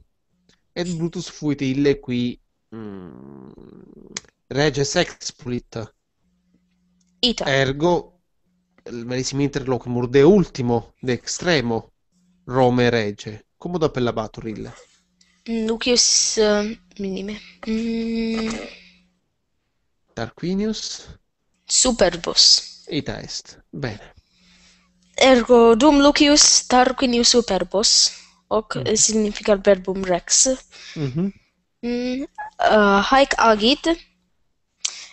Et Brutus fuit ille qui mm, reges explicit. Ita. Ergo, merissim interlocumur de ultimo, de extremo, Rome rege. Comodo appellabatur ille. Lucius uh, eh, minime. Mm. Tarquinius? Superbus. ita est. Bene. Ergo dum Lucius Tarquinius superbos hoc mm -hmm. verbum rex. Mhm. Mm, uh, haec agit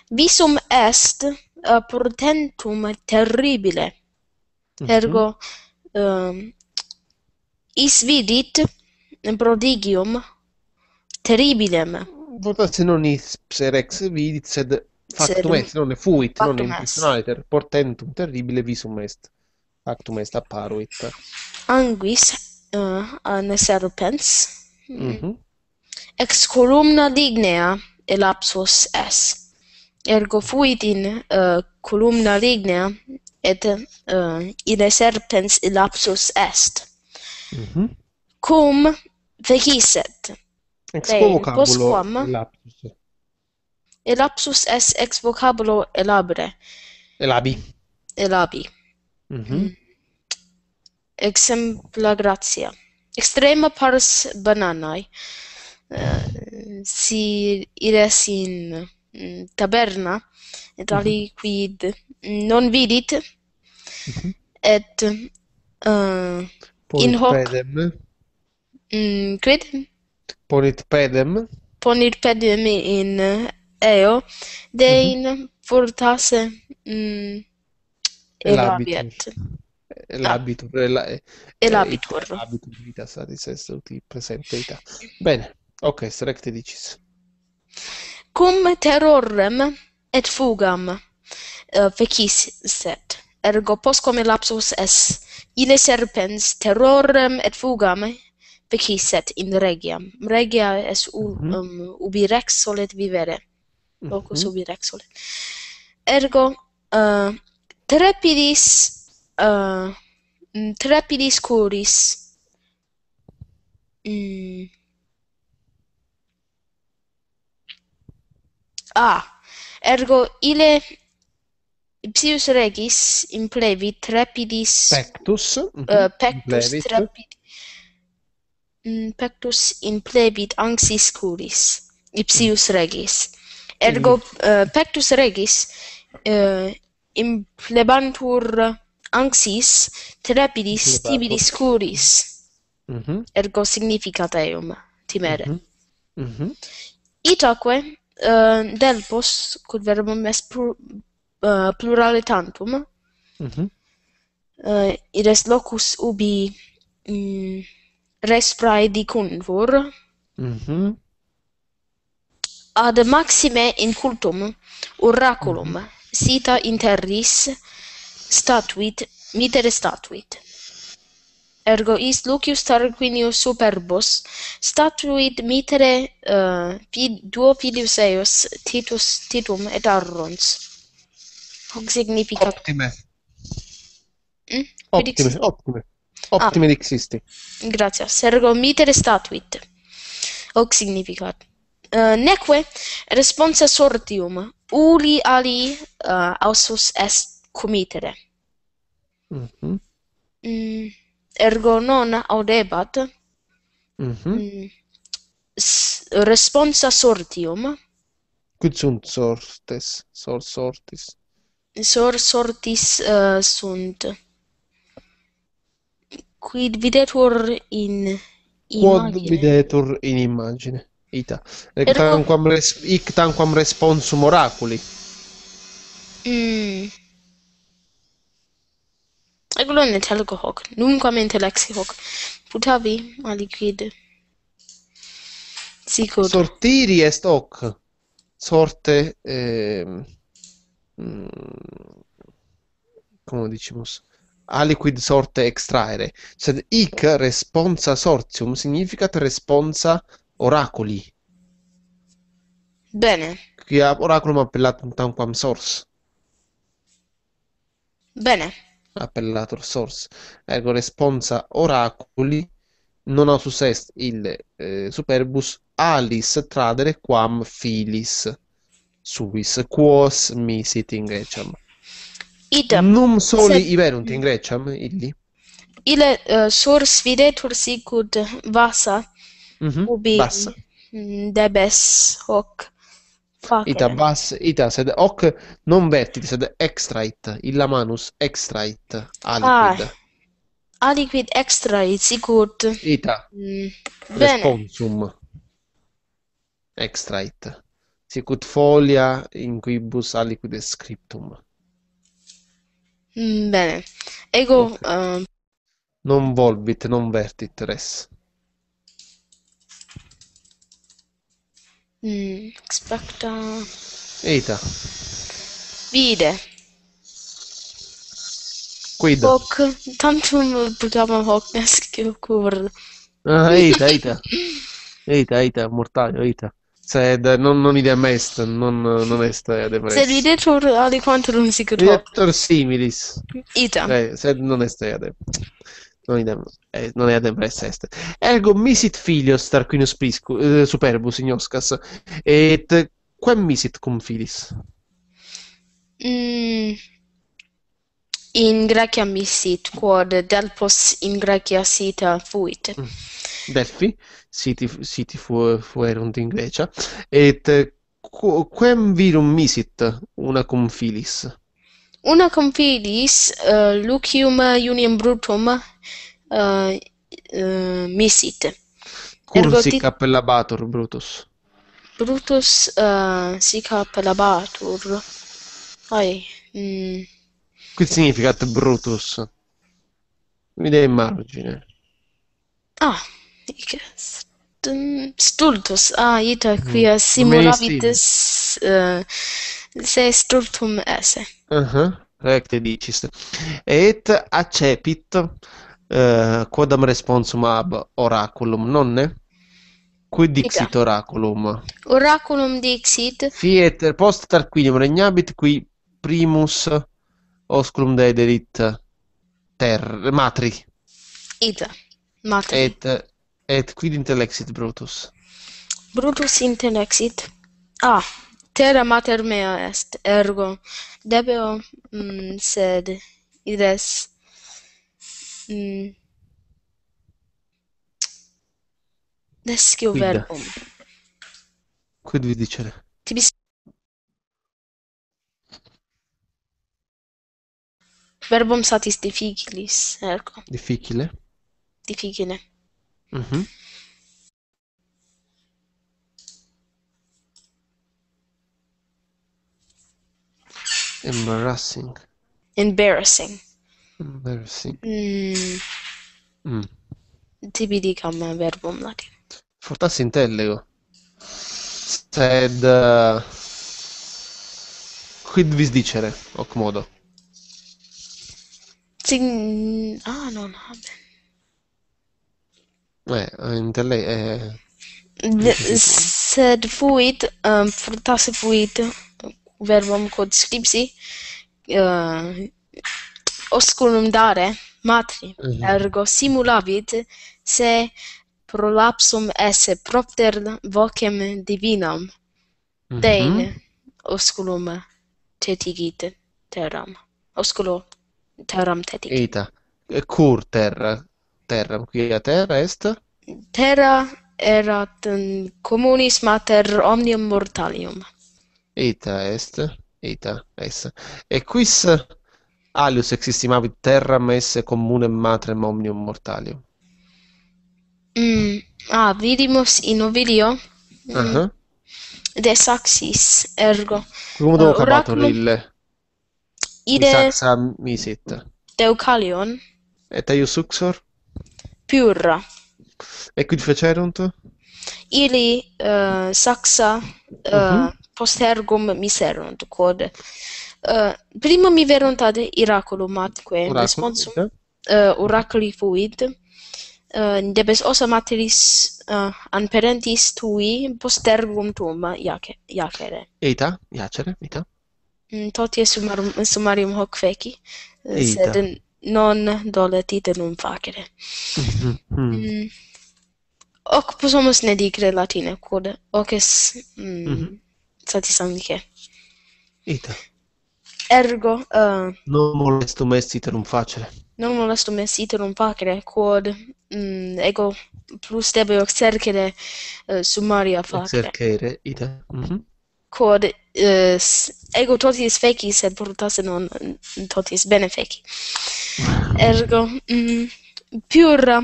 visum est uh, portentum terribile. Mm -hmm. Ergo um, is vidit prodigium terribilem. Vota se non is rex vidit sed Factum est, non è fuit, Factum non è impersonaliter, portentum terribile visum est. Factum est apparuit. Anguis uh, eh, serpens. Mm -hmm. Ex columna dignea elapsus es. Ergo fuit in uh, columna lignea et uh, in serpens elapsus est. Mm -hmm. Cum vecisset. Ex quo vocabulo elapsus Elapsus es ex vocabulo elabere. Elabi. Elabi. Mhm. Mm Exempla gratia. Extrema pars bananae. Uh, si ires in mm, taberna et mhm. ali quid non vidit mhm. et uh, in hoc pedem. Mm, quid ponit pedem ponit pedem in eo de in mm -hmm. portasse mm, el habit el habit ah. el habit el habit de vita sa di sesto ti presente ita bene ok strecte dicis cum terrorem et fugam uh, fecis set ergo poscom elapsus es ille serpens terrorem et fugam set in regiam regia est ul, mm -hmm. um, ubi rex solet vivere mm locus eh, eh, mm -hmm. ubi rex Ergo uh, trepidis uh, trepidis curis mm. ah ergo ile ipsius regis in plevi trepidis pectus uh, pectus trepid mm, pectus in plevit anxis curis ipsius regis mm ergo uh, pectus regis uh, implebantur anxis trepidis tibidis curis mm -hmm. ergo significat eum timere mm -hmm. Mm -hmm. itaque uh, delpos quod verbum est pr uh, plurale tantum mm -hmm. uh, id est locus ubi mm, res prae dicunvur mm -hmm ad maxime in cultum oraculum sita interris statuit mitere statuit ergo is lucius tarquinius superbus statuit mitere uh, duo filius eius titus titum et arrons hoc significa optime hm? optime optime optime ah. existi gratias ergo mitere statuit hoc significat uh, neque responsa sortium uli ali uh, ausus est comitere mhm mm mm, ergo non audebat mhm mm, responsa sortium quid sunt sortes sor sortis sor sortis uh, sunt quid videtur in quod imagine. videtur in imagine Ita. Nec tanquam res... responsum oraculi. Mm. Egulo nel telgo hoc, nunquam intellexi hoc, putavi aliquid. Sicur. Sortiri est hoc. Sorte... Eh, mh, mm, come dicimus? aliquid sorte extraere. Sed ic responsa sortium significat responsa oracoli. Bene. Chiar oracolul m-a apelat un tam source. Bene. Appellato source. Ergo ecco, responsa oracoli non ausus est il eh, superbus alis tradere quam filis suis quos misit in Greciam. Idem. Num soli sed... iverunt in Greciam illi. Ile uh, eh, sors videtur sicut vasa Mm-hmm. Ubi, Bas. Mm, debes, hoc. Facere. Ita bas, ita sed hoc non vertit, sed extrait, illa manus extrait, aliquid. Ah, aliquid extrait, sicut. Ita, mm. responsum, Bene. extrait, sicut folia in quibus aliquid scriptum. Mm, bene, ego... Okay. Uh... Non volvit, non vertit res. Mm, X Factor. Eita. Vide. Quid. Hoc. Tanto programma Hockness che occorre. Ah, eita, eita. eita, eita, mortaio, eita. Cioè, non, non idem est, non, non est adem est. Sed videtur aliquantum non si hoc. Videtur similis. Ita. Cioè, eh, sed non est adem non, idem, eh, non è adem res est. Ergo misit filios Tarquinius Priscu, eh, superbus ignoscas, et quem misit cum filis? Mm. In Grecia misit, quod Delpos in Gracia sita fuit. Mm. Delphi, siti, siti fu, fuerunt in Grecia, et quem virum misit una cum filis? Una confidis uh, eh, lucium unium brutum uh, uh, misit. Cum sic appellabatur, Brutus? Brutus uh, sic appellabatur. Ai, mm. Quid significat Brutus? Un'idea in margine. Ah, mm, stultus. Ah, ita quia mm, simulavitis uh, se stultum esse. Uh-huh. Recte dicist. Et accepit eh, quodam responsum ab oraculum, nonne? Qui dixit oraculum? Oraculum dixit. Fiet post tarquinium regnabit qui primus osculum dederit ter matri. it Matri. Et, et quid intellexit Brutus? Brutus intellexit. Ah, terra mater mea est, ergo debeo mm, sed ides mm, descio Quida. verbum quid vi dicere tibis verbum satis difficilis ergo difficile difficile mhm mm Embarrassing. Embarrassing. Embarrassing. Mm. Mm. Ti bi dikam verbum latin. Forta sintellego. Sed uh, eh, quid vis dicere, hoc modo. Sign... Ah, non habe. Eh, intellei... Eh... Sed fuit, um, fortasse fuit verbum quod scripsi uh, eh, osculum dare matri mm -hmm. ergo simulavit se prolapsum esse propter vocem divinam mm -hmm. dein osculum tetigit teram, osculo terram tetigit eita cur terra terra qui a terra est terra erat communis mater omnium mortalium Eta est, eta es. E quis alius existimavit terram esse communem matrem omnium mortalium? Mm. Ah, vidimus in ovidio? Mm. Uh -huh. De saxis, ergo. Cum dovo uh, eh, capator oracum... ille? Ide... Saxa misit. Deucalion. Et eius suxor? Piurra. E quid fecerunt? Ili uh, saxa... Uh, eh, uh mhm. -huh postergum miserunt quod uh, prima mi verunt ad iraculum atque responsum uh, eh, oraculi fuit uh, eh, debes osa materis uh, an parentis tui postergum tuum iacere eita iacere eita mm, totie summarum summarium hoc feci sed non dolet itenum facere hmm. mm, hoc possumus ne dicere latine quod oces... mm, mm stati sanno di che. Ita. Ergo... Uh, non molesto me non facile. Non molesto me non facile, quod mh, mm, ego plus debe exercere uh, eh, summaria facere. Exercere, ita. Mm -hmm. Quod uh, ego totis feci, sed portasse non totis bene feci. Ergo... Mh, mm, piura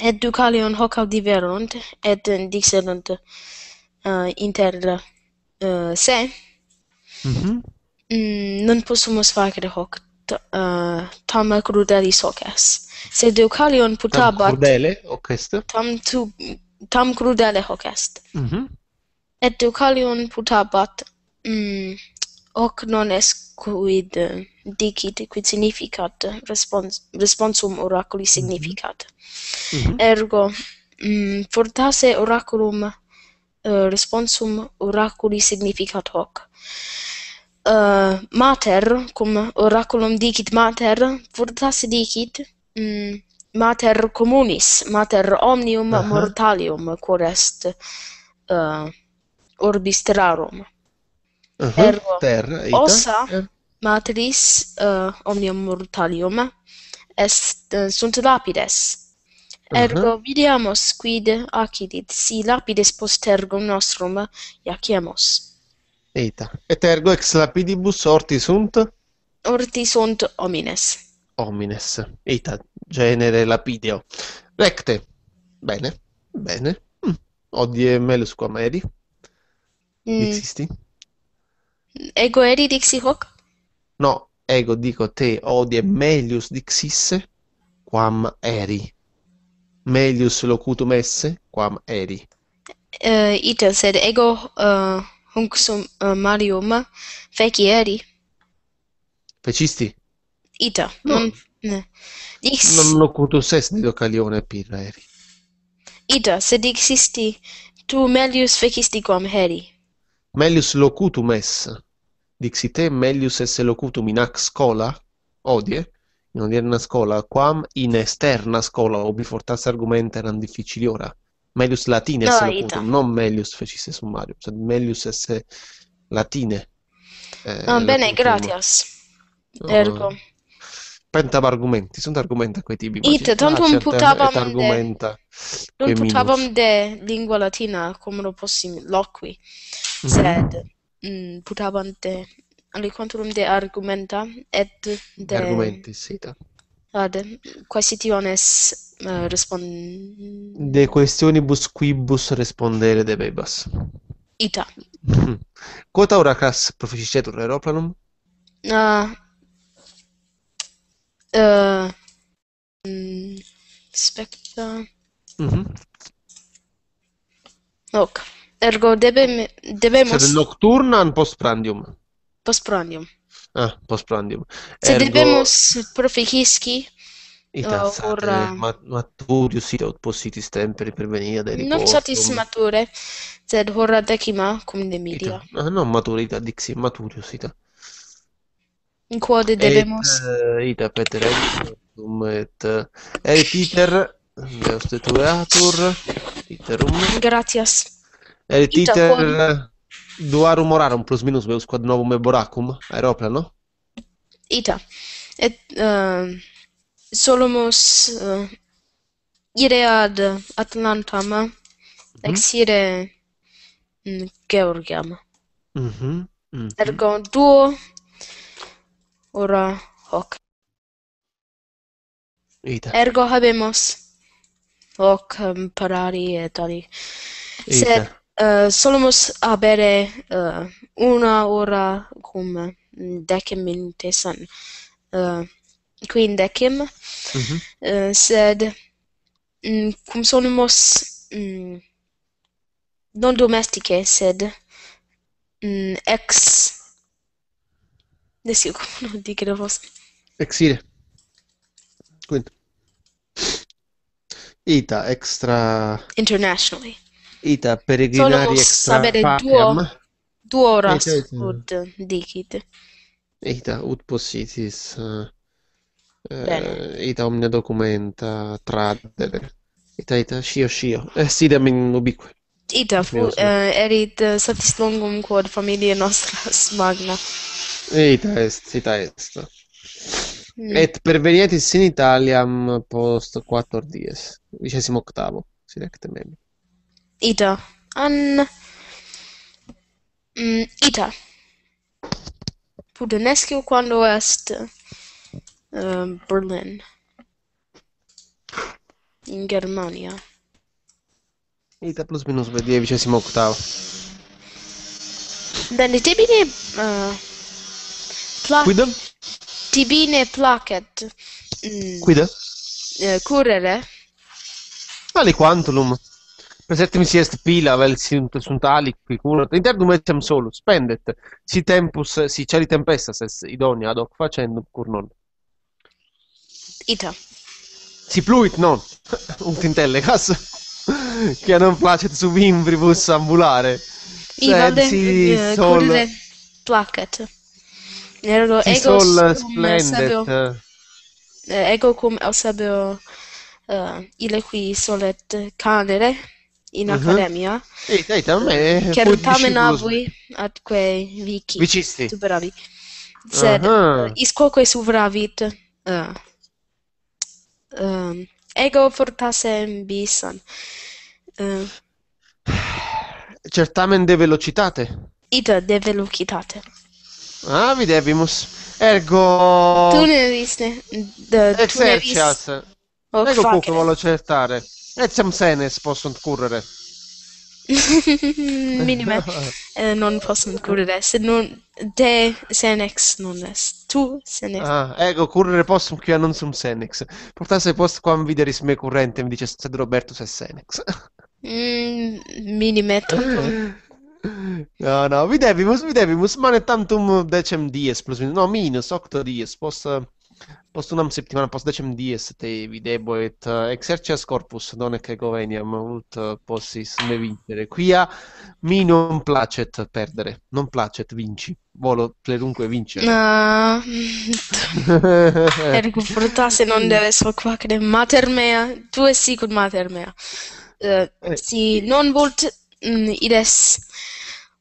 educalion hoc audiverunt et dixerunt uh, inter uh, se mm -hmm. mm, non possumus facere hoc uh, tam crudeli soces se deucalion putabat tam crudele hoc est tam, tu, tam crudele hoc est mm -hmm. et deucalion putabat mm, hoc non est quid dicit quid significat respons responsum oraculi mhm. significat mm -hmm. ergo mm, fortasse oraculum Uh, responsum oraculi significat hoc. Uh, mater, cum oraculum dicit mater, furtas dicit, mm, mater communis, mater omnium uh -huh. mortalium, quod est uh, orbis terrarum. Uh -huh. Ergo, Terra, ossa yeah. matris uh, omnium mortalium est, uh, sunt lapides, Ergo, mhm. videamos quid acidit, si lapides post nostrum iaciemos. Eita. Et ergo ex lapidibus orti sunt? Orti sunt homines. Homines. Eita, genere lapideo. Recte. Bene, bene. Hm. Odie melus quam eri. Mm. Dixisti? Ego eri dixi hoc? No, ego dico te odie melius dixisse quam eri melius locutum esse quam eri uh, eh, ita sed ego uh, eh, hunc sum uh, eh, marium fecisti ita non ne dix non locutus sed ido calione pir eri ita sed existi tu melius fecisti quam eri melius locutum esse dixite melius esse locutum in ac scola odie non în una scuola, quam in esterna scuola, scola obifortas argumenta eram difficili ora. Melius latine no, locutum, non melius fecisse summarium, sed cioè melius esse latine. Eh, ah, bene, gratias. Uh, Ergo. Pentab argumenti, sunt argumenta quei tibi. Ite, tantum putabam argumenta. Non putabam de lingua latina, come lo possim loqui, mhm. sed mm. Mm, de aliquantum de argumenta et de argumenti sita ad quaestiones uh, respond de ah, eh, questionibus quibus respondere debebas ita quota ora cas proficiatur aeroplanum uh, uh, specta mm -hmm. Ok. Ergo debem debemus Sed nocturnan postprandium. Postprandium. Ah, postprandium. Se Ergo... debemos proficisci Itazzate, eh, uh, mat maturius sit aut positis temperi per venia de Non satis mature, sed horra decima cum de media. Ah, non maturita, dixi, maturius ita. In quod debemus... Et, uh, ita peterem, dum et... Erit eh, iter, deus tetueatur, iterum... Gratias. Erit iter... Ita, doar rumorare un plus minus per cu nuovo Meboracum, acum, aeroplano? Ita. Et, uh, eh, solumus uh, eh, ire ad Atlantam, mhm. mm -hmm. exire in Georgiam. Mhm, mm -hmm. Mm -hmm. Ergo duo, ora hoc. Ita. Ergo habemus hoc parari et ali. Ita. Sed Eh, solemos habere uh, una ora cum decem minutesan uh, eh, quindecem, mm -hmm. uh, sed mm, cum solemos mm, non domestice, sed mm, ex... Nesio, cum non dicere vos? Exire. Quinto. Ita, extra... Internationally. Ita peregrinari extra papiam. Duoras ut dicit. Ita ut possitis. Eh, eh ita omnia documenta tradere. Ita ita scio scio. Eh, sidem in ubique. Ita fu eh, erit uh, satis longum quod familiae nostras magna. Ita est, ita est. Mm. Et pervenietis in Italiam post 4 dies, 18 octavo, si decte memi. Ida an mh, mm, Ida. Pudonescu quando est uh, Berlin in Germania. Ita plus minus vedia vicesimo ottavo. Bene, tibine uh, pla- Quidam? Tibine placet. Mm, Quida? Uh, eh, curere. quantum Prezetti mi si est pila vel sunt, sunt alic curat. Interdum etiam solus, spendet, si tempus, si ceri tempestas est idonia ad hoc facendum cur non. Ita. Si pluit non, ut intellegas, che non eh, placet sub imbribus ambulare. Ivade, si uh, sol... Curire placet. Ergo si ego sol splendet. Sabio, eh, ego cum eusebio uh, ile qui solet canere, in uh-huh. accademia ehi, ehi, da me che ruttamenavui atque vici vicisti superavi sed uh-huh. uh, eh, isquoque superavit uh, eh, um, ehm, ego fortasse bisan uh, eh. certamen de velocitate ita de velocitate avi ah, debimus ergo tu ne viste de, tu ne vis... Oh, ego quoque volo certare Etiam senes possono correre. Minime eh, non possono correre, se non de senex non est, tu senex. Ah, ecco, correre possum qui non sum senex. Portasse post quam videris me currente, mi dice sed Roberto se senex. mm, minime troppo. No, no, videbimus, videbimus, mane tantum decem dies plus minus, no, minus, octo dies, post... Postunam săptămâna post decem dies te videboet eh, exercias corpus donec goveniam mult eh, possis ne vincere. Quia mi non placet perdere, non placet vinci. Volo plerunque vincere. Ma ergo se non deve soquacre mater mea, tu essi cum mater mea. Uh, eh. eh si non volt mm, ides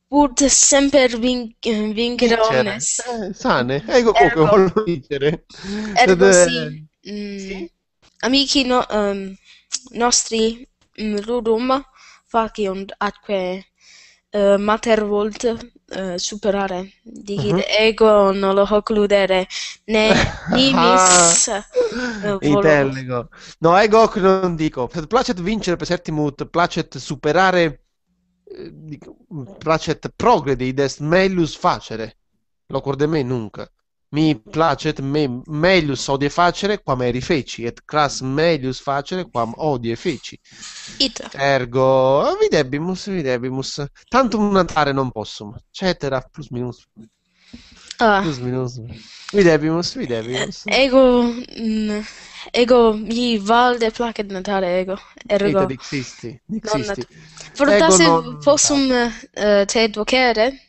pur sempre vin- vincerones. Cioè, eh, sane, eh, ecco come voglio vincere. Ergo, Ed, sì. Mm, sì. Amici no, um, nostri, mm, um, Rurum, un- acque uh, eh, mater volt uh, superare, dicit uh-huh. Mhm. ego non lo concludere, ne nimis uh, ah. Intellego. No, ego non dico. Placet vincere per certi mut, placet superare Mm, placet progredi est melius facere, locor de me nunc. Mi placet me melius odie facere, quam eri feci, et cras melius facere, quam odie feci. Ita. Ergo, videbimus, videbimus, tantum natare non possum, cetera, plus minus. Ah. Scusami, non so. Mi debimus, mi debimus. Ego... Mh, ego gli valde placet natale ego. Ergo... Ita dixisti, dixisti. Non nat- ego non... possum eh, te ducere?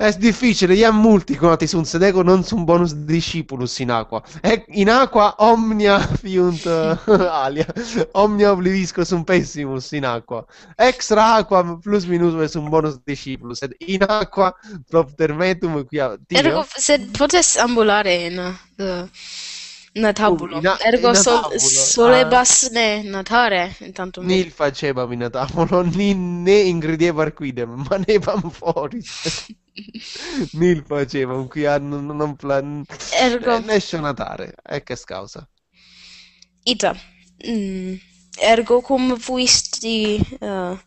È difficile, gli ammulti conati su un ego non su un bonus discipulus in acqua. E in acqua omnia fiunt alia. Omnia oblivisco su un pessimus in acqua. Extra acqua plus minus su un bonus discipulus. Ed in aqua propter metum a... Ergo, se potessi ambulare in... Uh, Natabulo. Uh, na- Ergo sol- solebas ah. ne natare. Intanto Nil mi... facevam in Natabulo, nin ne ingredieva quidem, ma ne vam fuori. Nil faceva, qui hanno ah, non plan... Ergo... Eh, nesce natare, e che scausa. Ita. Mm. Ergo cum fuisti... Uh,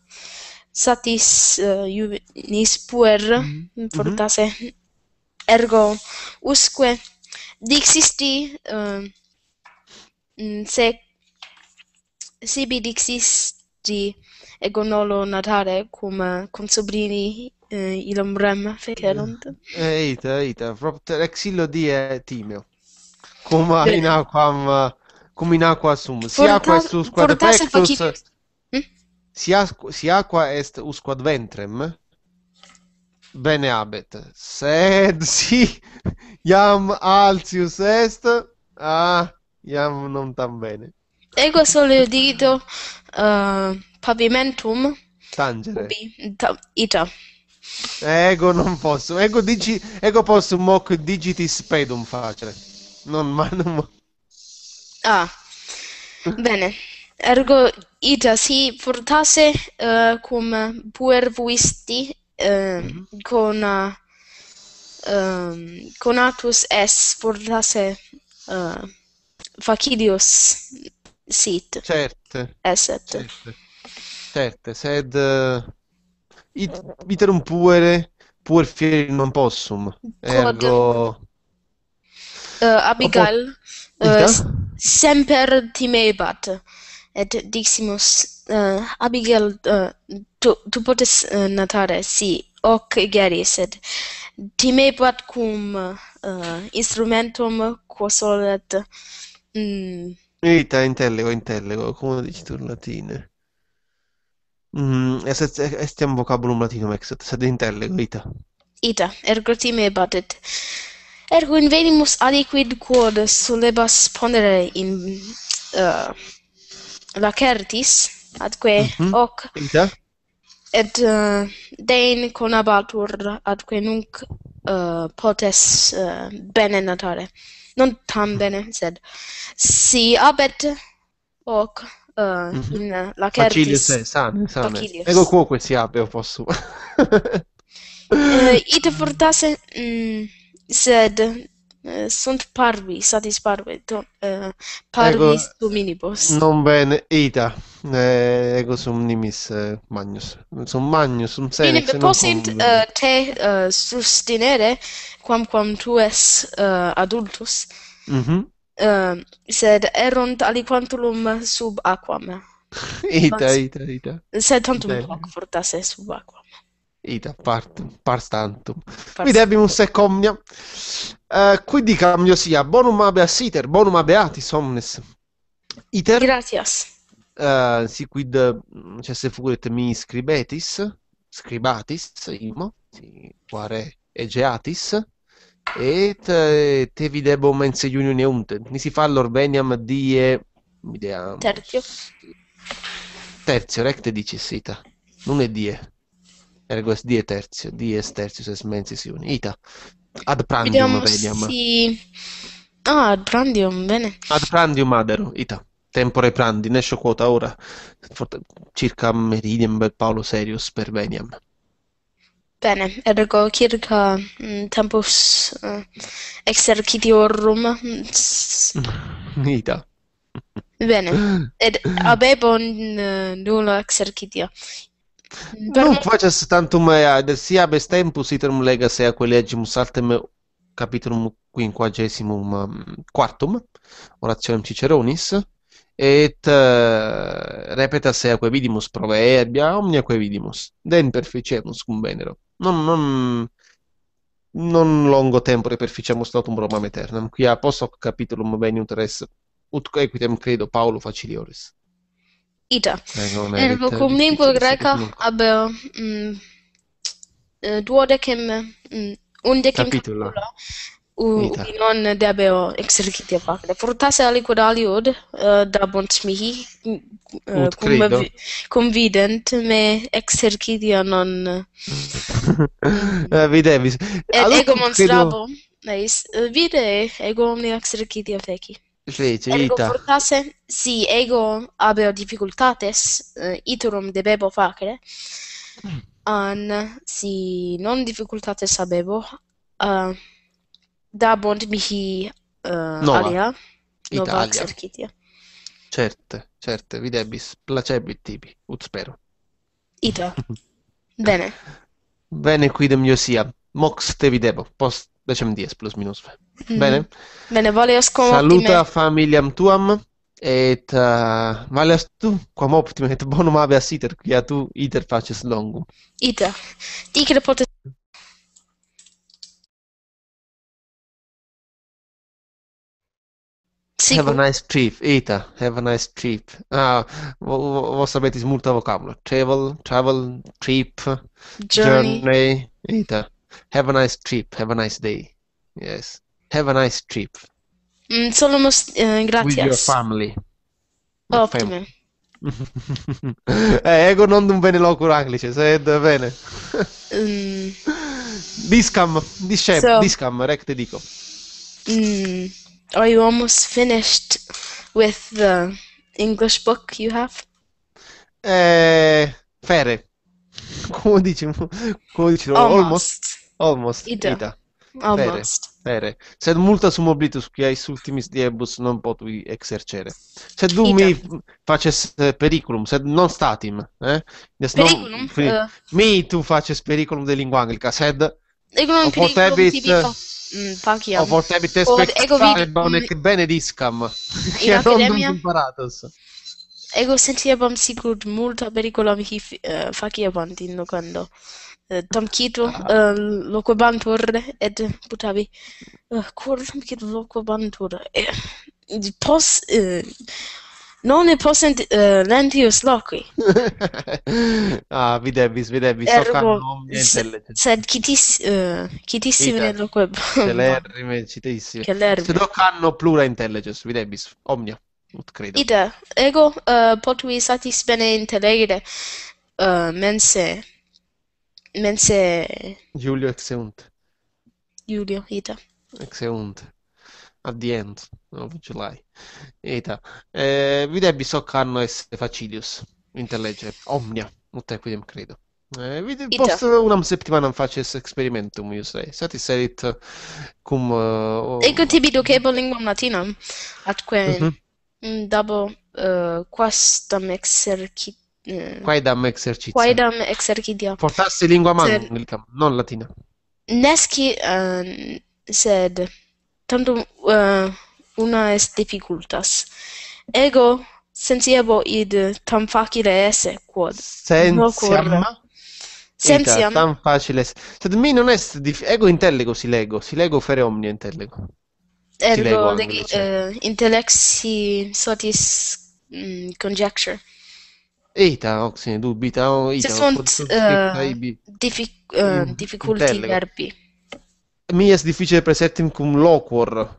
satis uh, eh, juvenis puer, mm. Mm-hmm. Ergo usque Dixie um, se Sibi e Gonolo Natale come con sobrini eh, ilom rem fecerant. Eh, eita, eita, l'exilio di die Timio um, come in acqua come in acqua sum, hm? sia aqua est usquad pectus, si, aqua est usquad ventrem, Bene abet. Sed si iam alzius est, ah, iam non tan bene. Ego solidido uh, eh, pavimentum. Tangere. Ubi, ta, ita. Ego non posso. Ego, digi, ego posso moc digitis pedum facile. Non manum. Ah, bene. Ergo ita si furtase uh, eh, cum puer vuisti eh, con, uh, con Atus S portase uh, eh, facidius sit. Certe. Esset. Certe. Certe, sed uh, it, iterum puere, puer fieri non possum. Ergo... Uh, Abigail, uh, semper timebat, et diximus, uh, Abigail uh, tu tu potes eh, natare si hoc geri sed time pat cum uh, instrumentum quosolet mm. Ita intellego intellego come dici tu in latine Mm est, est un vocabulum latinum ex sed intellego ita Ita ergo time batet ergo in venimus adiquid quod solebas ponere in uh, eh, lacertis atque mm -hmm. hoc et uh, eh, dein conabatur atque nunc uh, eh, potes uh, bene natare non tam bene sed si abet hoc uh, mm -hmm. in lacertis Facilius, sane, sane. Facilius. ego quoque si abeo posso. uh, ite fortasse mm, sed eh, sunt parvi, satis eh, parvi, to, eh, parvis ego, dominibus. Non bene, ita, eh, ego sum nimis eh, magnus, sum magnus, sum senex, non posint, cum. Uh, eh, te uh, sustinere, quamquam tu es uh, adultus, mm uh, sed erunt aliquantulum sub aquam. ita, ita, ita, Sed tantum hoc fortasse sub aquam. Ita pars tantum. Id ebimus sec omnia. Uh, eh, quid cambio sia bonum habeas iter, bonum habeatis omnes. Iter. Gratias. Uh, eh, si quid cesse cioè furet mi scribetis, scribatis, imo, si, quare egeatis, et uh, te videbo mense unione unte. Nisi fallor veniam die... Ideam. Tertio. Tertio, recte dicis ita. Non è die ergo die tertio, dies tertius es mensis iuni, ita, ad prandium vediam. Si... Ah, ad prandium, bene. Ad prandium adero, ita, tempore prandi, nescio quota ora, circa meridiem bel Paolo serius per veniam. Bene, ergo circa mm, tempus uh, exercitiorum. ita. Bene, ed abebo mm, nulla exercitio. Nu faceți să tantum aia, ah, de si abes tempus iterum legas ea colegium saltem capitolum quinquagesimum mm, quartum, orationem Ciceronis, et uh, repetas eaque vidimus proverbia, omniaque vidimus, den perficemus cum venero. Non, non, non longo tempore perficiamus totum Romam aeternam, quia post hoc capitulum veniunt res, ut equitem credo Paulo facilioris. Ida. Ενδοκομμένη greca ab duodecem undecem capitula ubinon de abeo exercitia facile. Furtase aliquidali od eh, da bons mihi mm, eh, convident me exercitia non eh, videvis. Ego monstrabo. Nice. Vide ego omnia exercitia feci. Fecita. portase, si ego habeo dificultates, eh, iterum debebo facere, mm. an, si non dificultates habebo, uh, eh, dabont mihi uh, Nova. alia, nova Italia. exercitia. Certe, certe, videbis, placebit tibi, ut spero. Ita. Bene. Bene quidem io sia, mox te videbo, post 10 plus minus V. Mm. Mm-hmm. Bene? Bine, valeas cum Saluta optime. familiam tuam et uh, valeas tu quam optime et bonum habeas iter, quia tu iter faces longum. Iter. Dicere potes Sigur. Have a nice trip, Ita. Have a nice trip. Ah, vos sabetis multa vocabolo. Travel, travel, trip, journey, journey Ita. Have a nice trip, have a nice day. Yes. Have a nice trip. Mm, solo mos- eh, grazie. With your family. Ottimo. eh, ego ecco, non bene locur anglice, se bene. mm. Discam, discem, so, discam, rec te dico. Mm, are you almost finished with the English book you have? Eh, fere. Come dici? Come dici? Almost. almost. Almost, Ida. Ida. Almost. Vere, vere. Sed multa su mobilitus che hai quiais ultimis diebus non potui exercere. Sed dum mi faces periculum, sed non statim, eh? periculum? Non, eh? uh. Eh. Mi tu faces periculum de lingua anglica, sed... Egon potebit... Eh, mm, o potebit te spectare bonec benediscam, che rondum imparatus. Ego sentiebam sicut multa periculum hi uh, faciebant in quando. Ah. Loco تمكيته لوكوبانتور اد بوتابي كور تمكيته لوكوبانتور pos non ne possent lentius loqui ah vi videbis videbis ergo sed Loco Bantur. Che l'erri, citissime celerrime sed hoc anno plura vi videbis omnia ut credo ita ego uh, potuis satis bene intellegere uh, mense mense... Giulio exeunt. Giulio, ita. Exeunt. At the end of July. Ita. Eh, videbi soccano es facilius. Interlegge. Omnia. Mutta quidem credo. Eh, vide, post unam septimanam faces experimentum, io sei. Satisserit cum... Uh, eh, Ego tibi ducebo linguam latinam, atque mm -hmm. Eh, dabo uh, quastam exercit eh. Quaidam exercizia. Quaidam exercidia. Portarsi lingua a Sed, non latina. Nesci, uh, eh, sed tantum uh, eh, una est difficultas. Ego sensiebo id tam facile esse quod. Sensiam. Sensiam. Tam facile esse. Sed mi non est dif... ego intellego si lego, si lego fere omnia intellego. Ergo legi, uh, intellexi sotis mm, conjecture. Itarox, du Itarox. difficulty nervi. Mi es difficile preceptim cum loquor,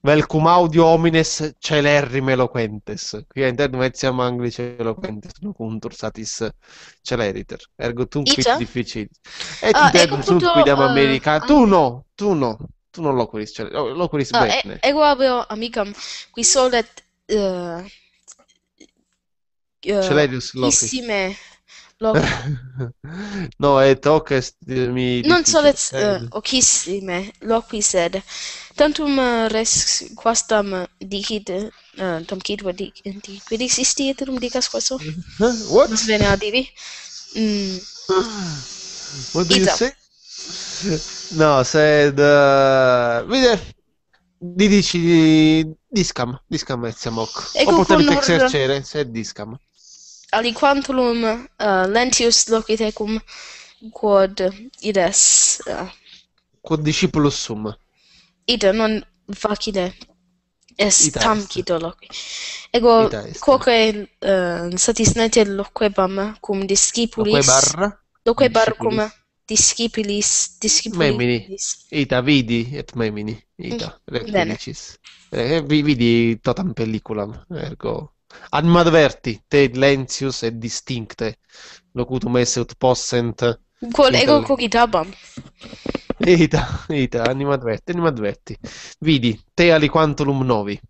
vel cum audio homines celerrime eloquentes. Qui interdum etiam anglice eloquentes, locuntur satis celeriter. Ergo tu quid difficil. Et uh, interdum sunt quidam uh, America. Eh, tu no, tu no. Tu non loqueris, cioè, loqueris uh, bene. Ego ecco, abeo amicam qui solet uh, Celerius eh, Lopez. no, è Tokes eh, mi Non so let's uh, eh, ochissime, loqui said. Tantum res quastam dicit uh, tam quid quidix isti eterum dicas quaso? What? Non svene adivi. Mm. Ah, what do Ita. you say? No, said uh, vide di dici discam, discam etzamok. Ecco Oppure con... exercere, said discam. aliquantulum uh, lentius loci tecum quod ides uh, quod discipulus sum ita non facile est ita tam loci ego quoque uh, satis nete loque cum discipulis loque bar loque bar cum discipulis discipulis ita vidi et memini ita mm. et vidi totam pelliculam ergo Admadverti, te lentius e distincte, locutum esse ut possent... Qual ego ecco cogitabam. Eita, eita, animadverti, animadverti. Vidi, te aliquantulum novi.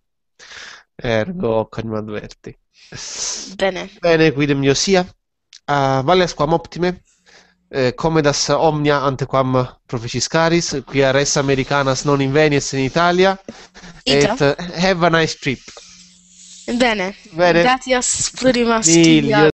Ergo, animadverti. Bene. Bene, quidem io sia. Uh, ah, vales optime, eh, comedas omnia antequam qui a res americanas non invenies in Italia, Ita. et uh, have a nice trip. Bene, Bene. Gratias plurimaschile.